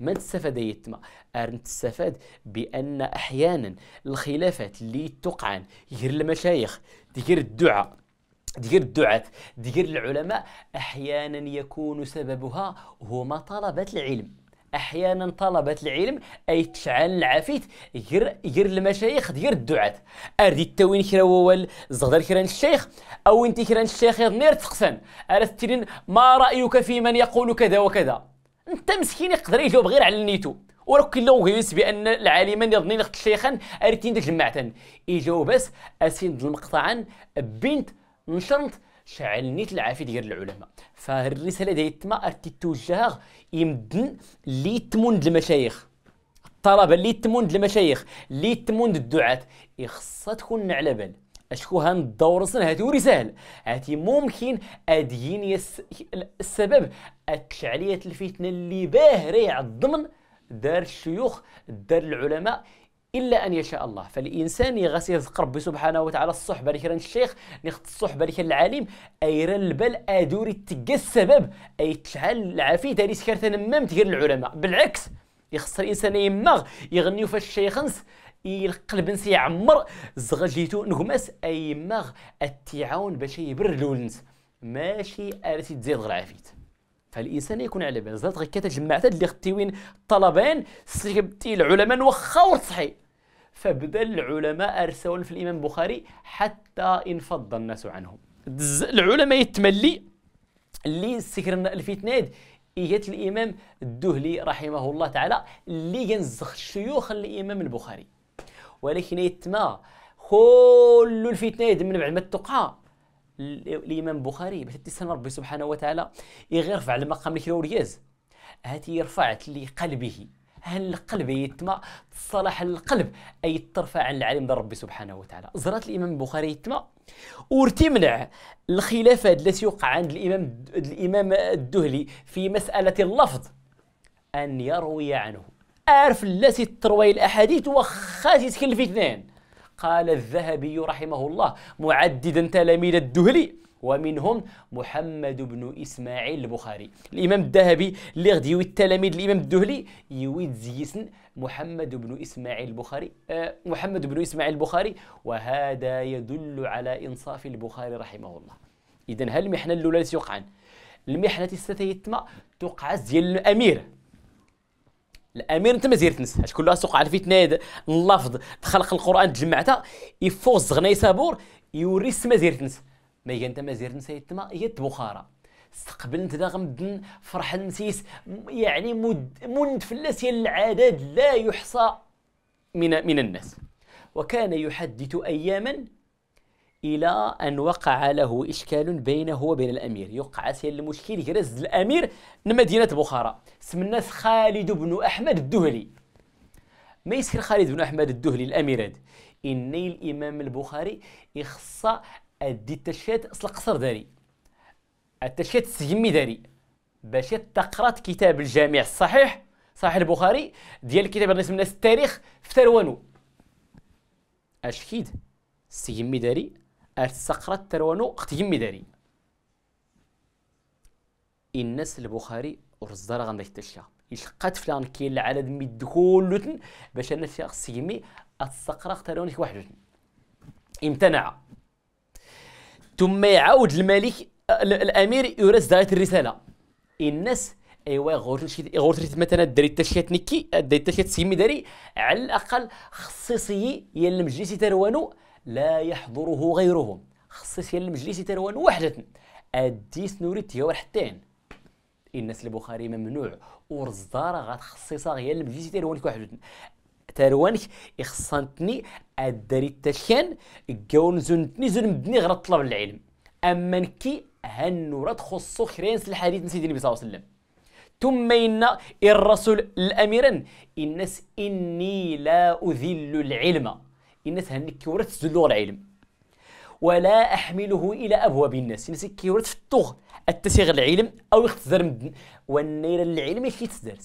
ما استفاد يتما أرن تستفاد بأن أحيانا الخلافات اللي تقعن غير المشايخ غير الدعاء ديال الدعاة ديال العلماء أحيانا يكون سببها هما طلبة العلم احيانا طلبه العلم اي تشعل العفيت غير غير المشايخ ديال الدعاة اردي التوين كرا هو الزغدر كرا الشيخ او انت كرا الشيخ يضمير تقسن ارست تيرين ما رايك في من يقول كذا وكذا انت مسكين يقدر يجاوب غير على نيتو ولكن لو بان العالمان يظنين اخت الشيخان ارتين ديك المعتن اجاوباس اسين المقطعان بنت نشرنت نيت العافيه ديال العلماء فالرساله ديال تما ارتي توجه يمدن لي تمون المشايخ الطلبه اللي تمون المشايخ اللي تمون الدعاة يخصها تكون على بال اشكو هان الدور صن هاتي ورسال هاتي ممكن ادين السبب اتشعليه الفتنه اللي باهره على الضمن دار الشيوخ دار العلماء الا ان يشاء الله فالانسان يرزق ربي سبحانه وتعالى الصحبه اللي كان الشيخ نخت الصحبه اللي كان العالم ايرا البال ادوري تلقى السبب اي تشعل العافيه تاري سكر تنمم تير العلماء بالعكس يخص الانسان يمغ يغنيو فاش الشيخنس القلب نسي يعمر زغا جيتو نغمس اي مغ التعاون باش يبرلو الولنس ماشي التي تزيد غير العافيه فالانسان يكون على بال زاد غير كتجمعت اللي غتي وين الطلبين سيبتي العلماء وخا ورتصحي فبدا العلماء ارسلوا في الامام البخاري حتى انفض الناس عنهم العلماء يتملي اللي سكرنا الفتنه ايات الامام الدهلي رحمه الله تعالى اللي كنزخ شيوخ الامام البخاري ولكن يتما كل الفتنه من بعد ما تقع الامام البخاري باش تسال ربي سبحانه وتعالى يغرفع المقام الكلورياز هاتي رفعت لقلبه هل القلب يتما صلاح القلب اي ترفع عن العالم ربي سبحانه وتعالى زرات الامام البخاري يتما وتمنع الخلافات التي وقع عند الامام الامام الدهلي في مساله اللفظ ان يروي عنه عارف التي تروي الاحاديث وخا تتكلف اثنين قال الذهبي رحمه الله معددا تلاميذ الدهلي ومنهم محمد بن اسماعيل البخاري الامام الذهبي اللي غادي يوي التلاميذ الامام الدهلي يويد زيسن محمد بن اسماعيل البخاري أه محمد بن اسماعيل البخاري وهذا يدل على انصاف البخاري رحمه الله اذا هل المحنه الاولى سيقعن المحنه التي تتما ديال الامير الامير انت مازال تنساش كل سوق على فتنه اللفظ خلق القران تجمعتها يفوز غني صابور السما مازال تنس ما هي انت مازال تنسى يتما هي بخارى استقبل انت غمدن فرح نسيس يعني مد مند فلاس العدد لا يحصى من من الناس وكان يحدث اياما الى ان وقع له اشكال بينه وبين الامير يوقع سير المشكل يرز الامير من مدينه بخارى اسم الناس خالد بن احمد الدهلي ما يسكر خالد بن احمد الدهلي الامير هاد اني الامام البخاري يخص ادي التشهد اصل القصر داري التشهد السجمي داري باش تقرات كتاب الجامع الصحيح صحيح البخاري ديال الكتاب اللي اسمه التاريخ في تروانو اشكيد سيمي داري السقرات تروانو اختي يمي داري الناس البخاري ورزدار غندا يتشا يلقات فلان كاين العدد ميد كلتن باش انا شخص يمي السقرة اختي واحد امتنع ثم يعاود الملك الامير يورث دايت الرساله الناس ايوا غورت شي مثلا دري تشات نكي دري تشات سيمي داري على الاقل خصيصي يا المجلس تروانو لا يحضره غيره خصيص المجلس تروان وحدة أديس نوريت هي وحدتين الناس البخاري ممنوع ورزدارة خصيصا غير المجلس تروان وحدة تروان إخصنتني اداري التشان جون زنتني زن مدني غير طلب العلم أما نكي هنورة تخصو خيرين الحديث من النبي صلى الله عليه وسلم ثم إن الرسول الأميرا الناس إني لا أذل العلم الناس هن كيورات زلوغ العلم ولا أحمله إلى أبواب الناس الناس في تفتوغ التسيغ العلم أو يختزر مدن والنير العلم يشي تزدرت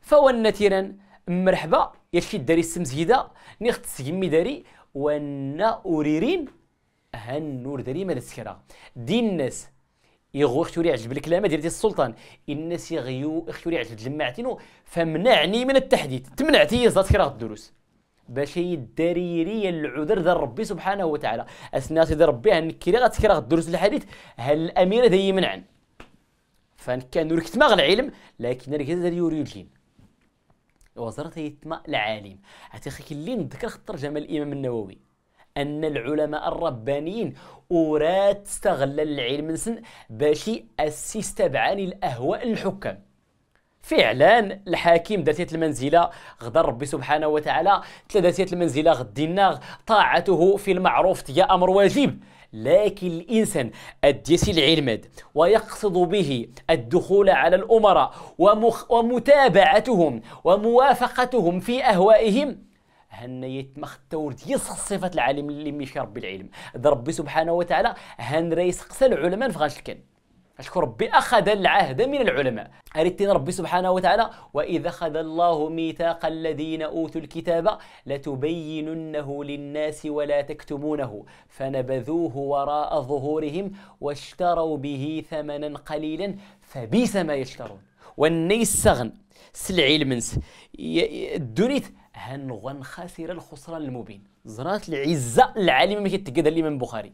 فوانا تيران مرحبا يشي داري السمزيدة نيخت سيمي داري وانا أوريرين هن نور داري ماذا تسكرا دي الناس يغو اختوري عجب الكلام ديال السلطان الناس يغيو اختوري عجب الجماعتين فمنعني من التحديد تمنعتي زاد كراغ الدروس باش الدريري العذر ذا ربي سبحانه وتعالى اثناء ذا ربي هنكري غتكرا الدروس الحديث هل الاميره ذا منعن فان كان نورك تماغ العلم لكن ركت ذا يوريجين وزارة يتما العالم عتيخي اللي نذكر ترجمة الإمام النووي أن العلماء الربانيين ورات استغل العلم نسن باش أسيس تبعاني الأهواء الحكام فعلا الحاكم ذاتية المنزلة غدا ربي سبحانه وتعالى ذاتية المنزلة غدي النار طاعته في المعروف هي أمر واجب لكن الإنسان الديسي العلمد ويقصد به الدخول على الأمراء ومخ ومتابعتهم وموافقتهم في أهوائهم هن يتمخ التورد صفة العالم اللي مشي ربي العلم ربي سبحانه وتعالى هن ريسقس العلماء في غاشكن أشكر ربي أخذ العهد من العلماء أردتنا ربي سبحانه وتعالى وإذا أخذ الله ميثاق الذين أوتوا الكتاب لتبيننه للناس ولا تكتمونه فنبذوه وراء ظهورهم واشتروا به ثمنا قليلا فبئس ما يشترون والنيسغن سلعي المنس الدنيت غن خاسر الخسران المبين زرات العزة العالمة ما كتقدر الإمام البخاري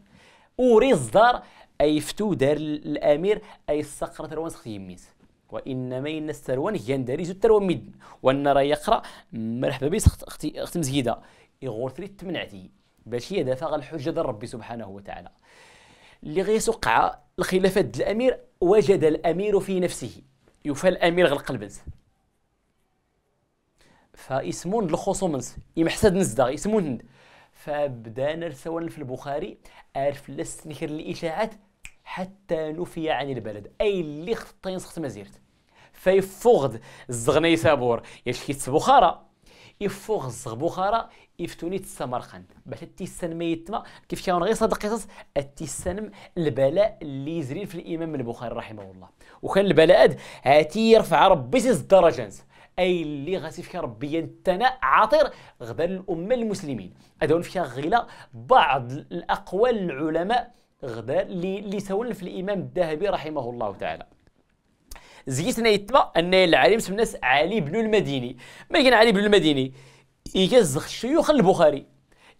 وري دار أي فتو دار الأمير أي الصقر تروان سخت يميت وانما ان السروان يندرج التروان مد وان راه يقرا مرحبا بي اختي اختي مزيده يغور ثريت تمنعتي باش هي دافع الحجه ديال ربي سبحانه وتعالى اللي غيسوقع الخلافات الامير وجد الامير في نفسه يوفى الامير البنت فاسمون الخصومنس يمحسد نزدا يسمون فبدانا سواء في البخاري عارف لسنكر الاشاعات حتى نفي عن البلد اي اللي خطا ينسخت مزيرت فيفوغد الزغني سابور يشكي تسبوخارة يفوغ بخارة يفتوني السمرقند باش التيسان ما يتما كيف كان غير صادق قصص التيسان البلاء اللي يزري في الامام البخاري رحمه الله وكان البلاء هاتي يرفع ربي الدرجات اي اللي غادي فيها ربي الثناء عطير غدا الامه المسلمين هذا فيها غلا بعض الاقوال العلماء غدا اللي سولف الامام الذهبي رحمه الله تعالى زيتنا يتبع ان العالم اسم الناس علي بن المديني ما كان علي بن المديني يجزخ الشيوخ البخاري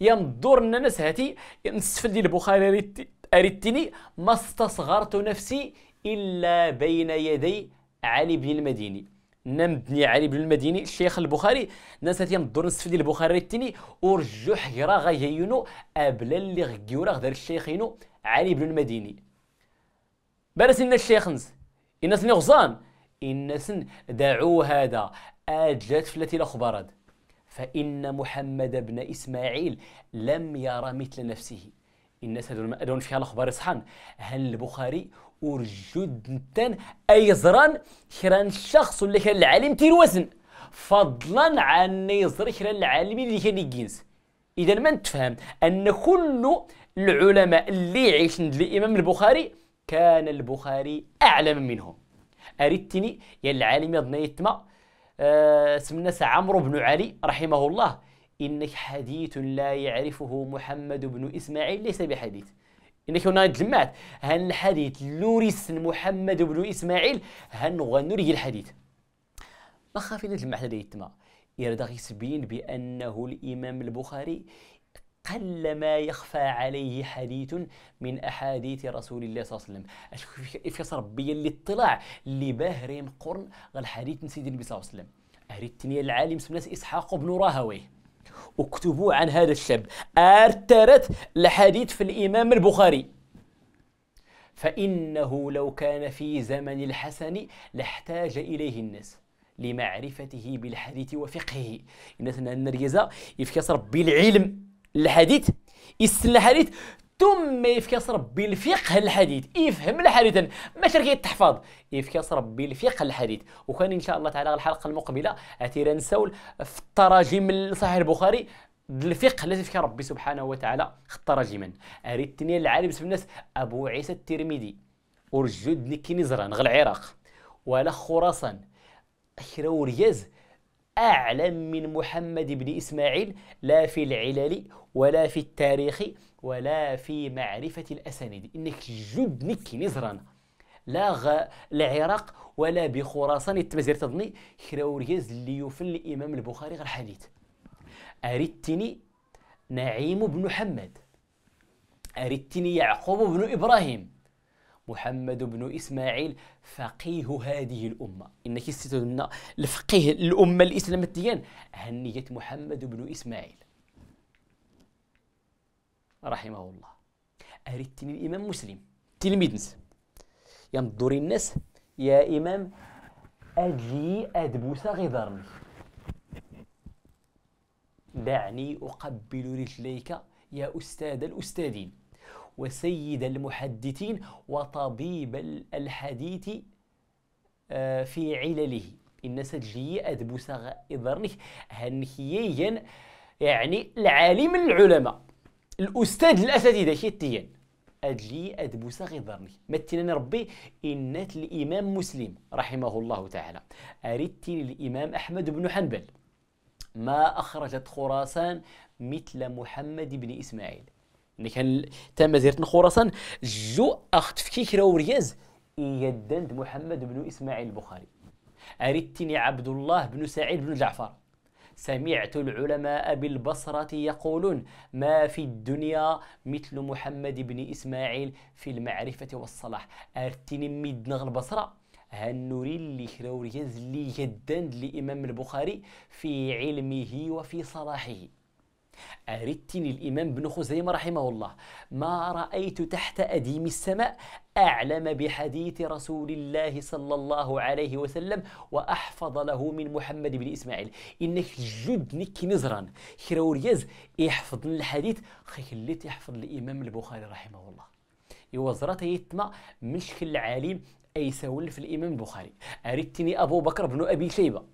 يا مدور الناس هاتي نسفل ديال البخاري اريتني ما استصغرت نفسي إلا بين يدي علي بن المديني بني علي بن المديني الشيخ البخاري ناس نصف ديال البخاري التاني ورجو حيرا غيينو ابلا اللي غيورا غدار الشيخينو علي بن المديني بارس إن الشيخ نز الناس اللي غزان الناس دعوا هذا اجت فلاتي الاخبار فإن محمد بن إسماعيل لم يرى مثل نفسه الناس هذو ما فيها الأخبار صحان هل البخاري ورجود نتان اي زران كرا الشخص ولا كان العالم وزن فضلا عن يزر كرا العالم اللي كان يجينس اذا ما نتفهم ان كل العلماء اللي عند الامام البخاري كان البخاري اعلم منهم أريتني يا العالم يضنا يتما أه عمرو بن علي رحمه الله إنك حديث لا يعرفه محمد بن إسماعيل ليس بحديث إن كنا جمعت هن الحديث لوريس محمد بن إسماعيل هن غنوري الحديث ما خافين نجمع هذا يتما يرد يسبين بأنه الإمام البخاري قل ما يخفى عليه حديث من احاديث رسول الله صلى الله عليه وسلم في ربي اللي اطلع اللي باهرين قرن الحديث حديث من سيدنا النبي صلى الله عليه وسلم اهل التنيه العالم سمناس اسحاق بن راهويه اكتبوا عن هذا الشاب ارترت الحديث في الإمام البخاري فإنه لو كان في زمن الحسن لاحتاج إليه الناس لمعرفته بالحديث وفقهه الناس النرجزة يفكر بالعلم الحديث يسن الحديث ثم يفكس ربي الفقه الحديث يفهم الحديث ماشي كيتحفظ يفكس ربي الفقه الحديث وكان ان شاء الله تعالى الحلقه المقبله عتيرا نسول في التراجم لصحيح البخاري الفقه الذي فيه ربي سبحانه وتعالى تراجما اريد تنيا العالم في الناس ابو عيسى الترمذي ورجد كنزران غل العراق ولا خراسان كرا ورياز أعلم من محمد بن إسماعيل لا في العلل ولا في التاريخ ولا في معرفة الأسانيد إنك جد نك نزران لا غ... العراق ولا بخراسان التمزير تضني كراوريز اللي يفل الإمام البخاري غير حديث أردتني نعيم بن محمد أردتني يعقوب بن إبراهيم محمد بن إسماعيل فقيه هذه الأمة إنك استثنى الفقيه الأمة الإسلامية هنية محمد بن إسماعيل رحمه الله أردتني الإمام مسلم تلميذ ينظر الناس يا إمام أجي أدبوس غدرني دعني أقبل رجليك يا أستاذ الأستاذين وسيد المحدثين وطبيب الحديث آه، في علله إن تجي أدبوسا إذرنك هنكيين يعني العالم العلماء الأستاذ الأساتذة شتيا أجي أدبوسا غيظرني متنا ربي إنات الإمام مسلم رحمه الله تعالى أردت الإمام أحمد بن حنبل ما أخرجت خراسان مثل محمد بن إسماعيل ملي كان تا مزيره خراسان جو اخت في كيكرا ورياز يدند محمد بن اسماعيل البخاري اريتني عبد الله بن سعيد بن جعفر سمعت العلماء بالبصرة يقولون ما في الدنيا مثل محمد بن إسماعيل في المعرفة والصلاح أرتني مدنغ البصرة هنوري اللي كراو اللي يدند لإمام البخاري في علمه وفي صلاحه أردتني الإمام بن خزيمة رحمه الله ما رأيت تحت أديم السماء أعلم بحديث رسول الله صلى الله عليه وسلم وأحفظ له من محمد بن إسماعيل إنك جد نك نزرا خيروريز يحفظ الحديث خليت يحفظ الإمام البخاري رحمه الله يوزرت يتما مشكل العالم أي سول في الإمام البخاري أردتني أبو بكر بن أبي شيبة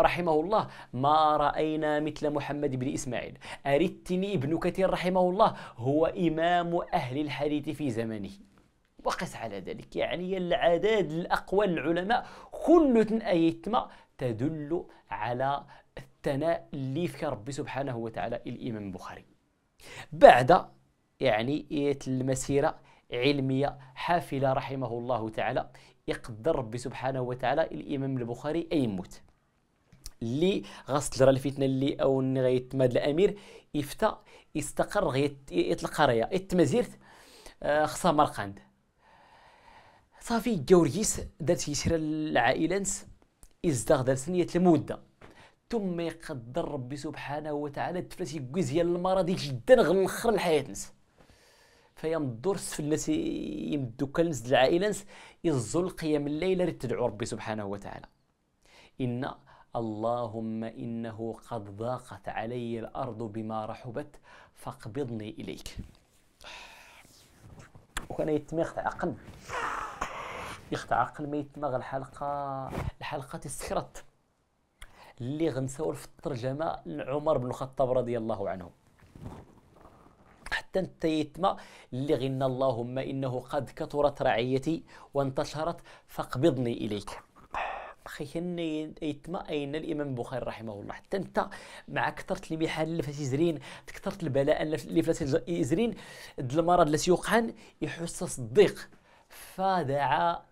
رحمه الله ما رأينا مثل محمد بن إسماعيل أردتني ابن كثير رحمه الله هو إمام أهل الحديث في زمنه وقس على ذلك يعني العداد الأقوال العلماء كل أيتما تدل على الثناء اللي في ربي سبحانه وتعالى الإمام البخاري بعد يعني المسيرة علمية حافلة رحمه الله تعالى يقدر ربي سبحانه وتعالى الإمام البخاري أن يموت اللي غاستجرى الفتنه اللي او اللي غيتماد الامير يفتى يستقر غيت القريه التمازيرت آه، خصها مرقند صافي جورجيس دارت يسرى العائله نس ازدغ دار سنيه المده ثم يقدر ربي سبحانه وتعالى تفلس كويز ديال المرض جدا غنخر الحياه نس فيم الدور الناس يمدو كنز العائله نس يزول قيام الليله تدعو ربي سبحانه وتعالى ان اللهم انه قد ضاقت علي الارض بما رحبت فاقبضني اليك وكان يتما عقل يقطع عقل ما يتما الحلقه الحلقه تسخرت اللي غنساول في الترجمه لعمر بن الخطاب رضي الله عنه حتى انت يتما اللي غنى اللهم انه قد كثرت رعيتي وانتشرت فاقبضني اليك خيكن يتمأين الامام البخاري رحمه الله حتى انت مع كثرت المحال اللي فات زرين كثرت البلاء اللي فات زرين المرض اللي سيوقعن يحس الضيق فدعا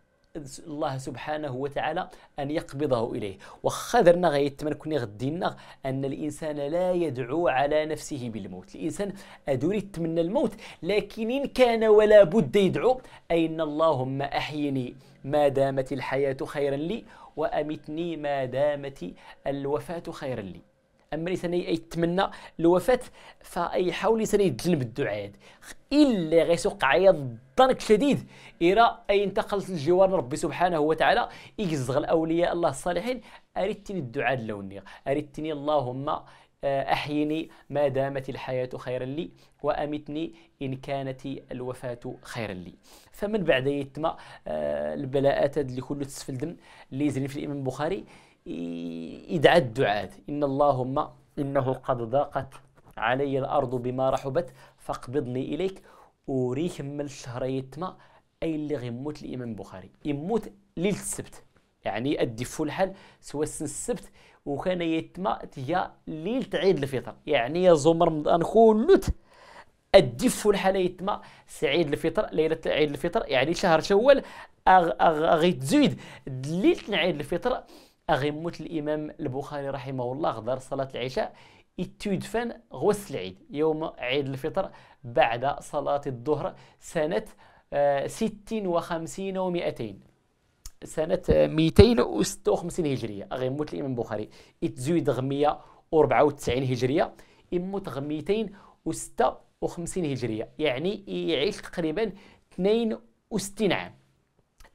الله سبحانه وتعالى أن يقبضه إليه وخا درنا غيتمنى كوني غدينا أن الإنسان لا يدعو على نفسه بالموت الإنسان أدوري يتمنى الموت لكن إن كان ولا بد يدعو ان اللهم أحيني ما دامت الحياة خيرا لي وأمتني ما دامت الوفاة خيرا لي اما الانسان يتمنى الوفاه فيحاول ثاني يتجنب الدعاء هذا الا غيسوق عياض ضنك شديد الى أي انتقلت لجوار ربي سبحانه وتعالى يجزغ الأولياء الله الصالحين أردتني الدعاء لوني أردتني اللهم آه، أحيني ما دامت الحياة خيرا لي وأمتني إن كانت الوفاة خيرا لي فمن بعد يتم آه، البلاءات اللي كله تسفل دم اللي زين في الإمام البخاري يدعى الدعاة إن اللهم إنه قد ضاقت علي الأرض بما رحبت فاقبضني إليك وريك من الشهر يتما أي اللي غيموت الإمام البخاري يموت ليلة السبت يعني أدي الحال سوا السبت وكان يتما تيا ليلة عيد الفطر يعني يا زمر رمضان كلوت الدف الحال يتما سعيد الفطر ليلة عيد الفطر يعني شهر شوال أغ أغ ليلة عيد الفطر أغمت الإمام البخاري رحمه الله غدر صلاة العشاء تدفن غسل العيد يوم عيد الفطر بعد صلاة الظهر سنة آه، ست وخمسين ومئتين سنة آه، ميتين وخمسين هجرية أغمت الإمام البخاري غمية غ وتسعين هجرية غميتين وستة وخمسين هجرية يعني يعيش تقريبا 62 عام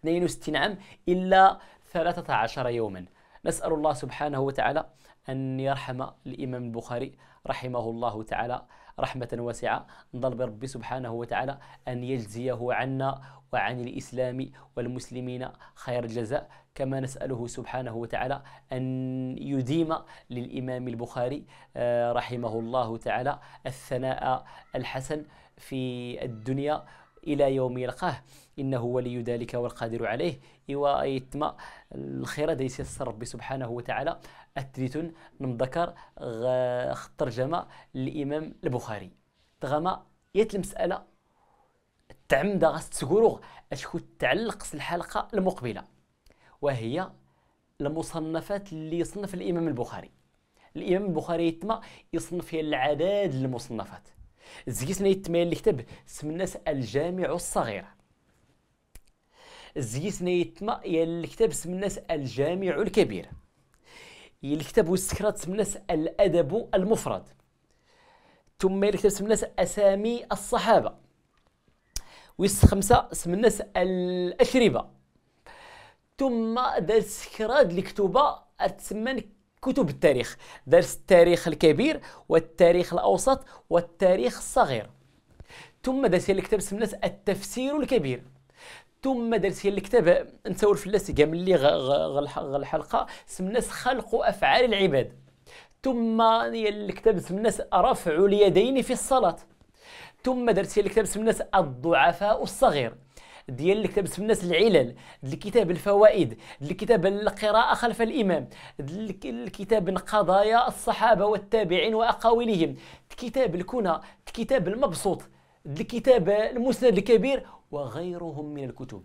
62 عام إلا 13 يوما نسأل الله سبحانه وتعالى أن يرحم الإمام البخاري رحمه الله تعالى رحمة واسعة نضل بربي سبحانه وتعالى أن يجزيه عنا وعن الإسلام والمسلمين خير الجزاء كما نسأله سبحانه وتعالى أن يديم للإمام البخاري آه، رحمه الله تعالى الثناء الحسن في الدنيا إلى يوم يلقاه إنه ولي ذلك والقادر عليه ايوا يتم الخير ديس السر ربي سبحانه وتعالى من نمذكر الترجمة للإمام البخاري تغما يت المسألة تعمد غاس تسكروغ أشكو تعلق الحلقة المقبلة وهي المصنفات اللي يصنف الإمام البخاري الإمام البخاري يتم يصنف فيها المصنفات زيتنا يتميل الكتاب سمناس الجامع الصغير زيتنا يتما الكتاب سمناس الجامع الكبير الكتاب والسكرات سمناس الادب المفرد ثم الكتاب سمناس اسامي الصحابه ويس خمسه سمناس الاشربه ثم ذا السكرات الكتوبه تسمان كتب التاريخ درس التاريخ الكبير والتاريخ الأوسط والتاريخ الصغير ثم درس الكتاب سميت التفسير الكبير ثم درس الكتاب في اللاسي كامل اللي الحلقه سمناس خلق افعال العباد ثم الكتاب سمناس رفع اليدين في الصلاه ثم درت الكتاب سمناس الضعفاء الصغير ديال كتاب الناس العلل الكتاب الفوائد الكتاب القراءه خلف الامام الكتاب قضايا الصحابه والتابعين واقاويلهم كتاب الكنى كتاب المبسوط الكتاب المسند الكبير وغيرهم من الكتب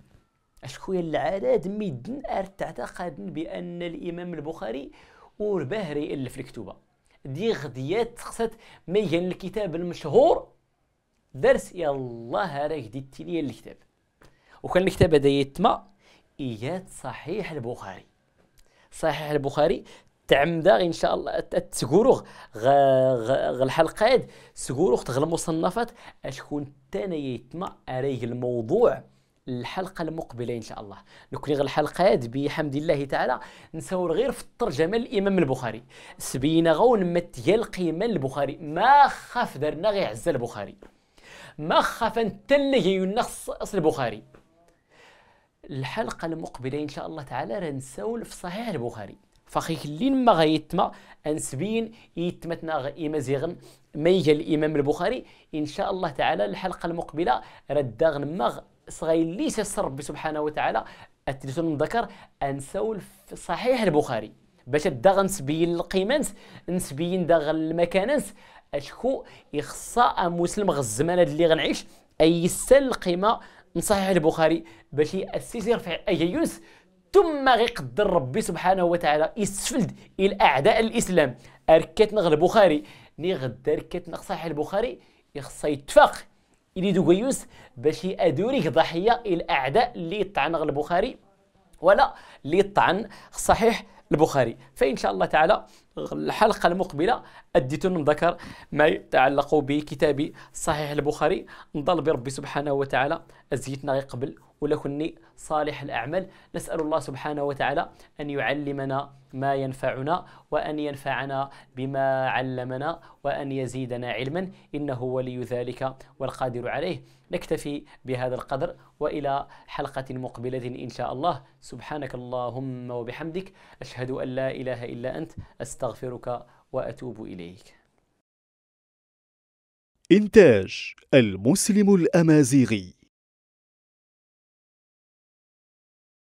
أشكو العادات ميدن تعتقد بان الامام البخاري والبهري الف الكتوبه دي غديات خصت ميجان الكتاب المشهور درس يلا راك ديتي لي الكتاب وكان هذا يتما ايات صحيح البخاري صحيح البخاري تعمدا ان شاء الله غ الحلقه هاد سكورو غ المصنفات اشكون تاني يتما عليه الموضوع الحلقه المقبله ان شاء الله نكري غ الحلقه هاد بحمد الله تعالى نساور غير في الترجمه الامام البخاري سبينا غون متيا القيمه البخاري ما خاف درنا غير عز البخاري ما خاف انت نتلج ينقص البخاري الحلقه المقبله ان شاء الله تعالى رنساول في صحيح البخاري فخيك اللي ما غيتما انسبين يتمتنا يمزيغن ما يجي الامام البخاري ان شاء الله تعالى الحلقه المقبله رداغن مغ صغير اللي سر سبحانه وتعالى التلسون ذكر انسول في صحيح البخاري باش داغ نسبين القيمانس نسبين داغ المكانس اشكو يخصا مسلم غزمان اللي غنعيش اي القيمه من صحيح البخاري باش ياسس يرفع أيوس ثم غيقدر ربي سبحانه وتعالى يستفلد الى اعداء الاسلام أركت نغ البخاري ني غدا نغ صحيح البخاري يخصها يتفاق الى دوغيوس باش يأدوريك ضحيه الى أعداء اللي طعن البخاري ولا اللي طعن صحيح البخاري فان شاء الله تعالى الحلقه المقبله لهم ذكر ما يتعلق بكتاب صحيح البخاري نضل بربي سبحانه وتعالى زيتنا قبل ولكني صالح الأعمال نسأل الله سبحانه وتعالى أن يعلمنا ما ينفعنا وأن ينفعنا بما علمنا وأن يزيدنا علما إنه ولي ذلك والقادر عليه نكتفي بهذا القدر وإلى حلقة مقبلة إن شاء الله سبحانك اللهم وبحمدك أشهد أن لا إله إلا أنت أستغفرك وأتوب إليك إنتاج المسلم الأمازيغي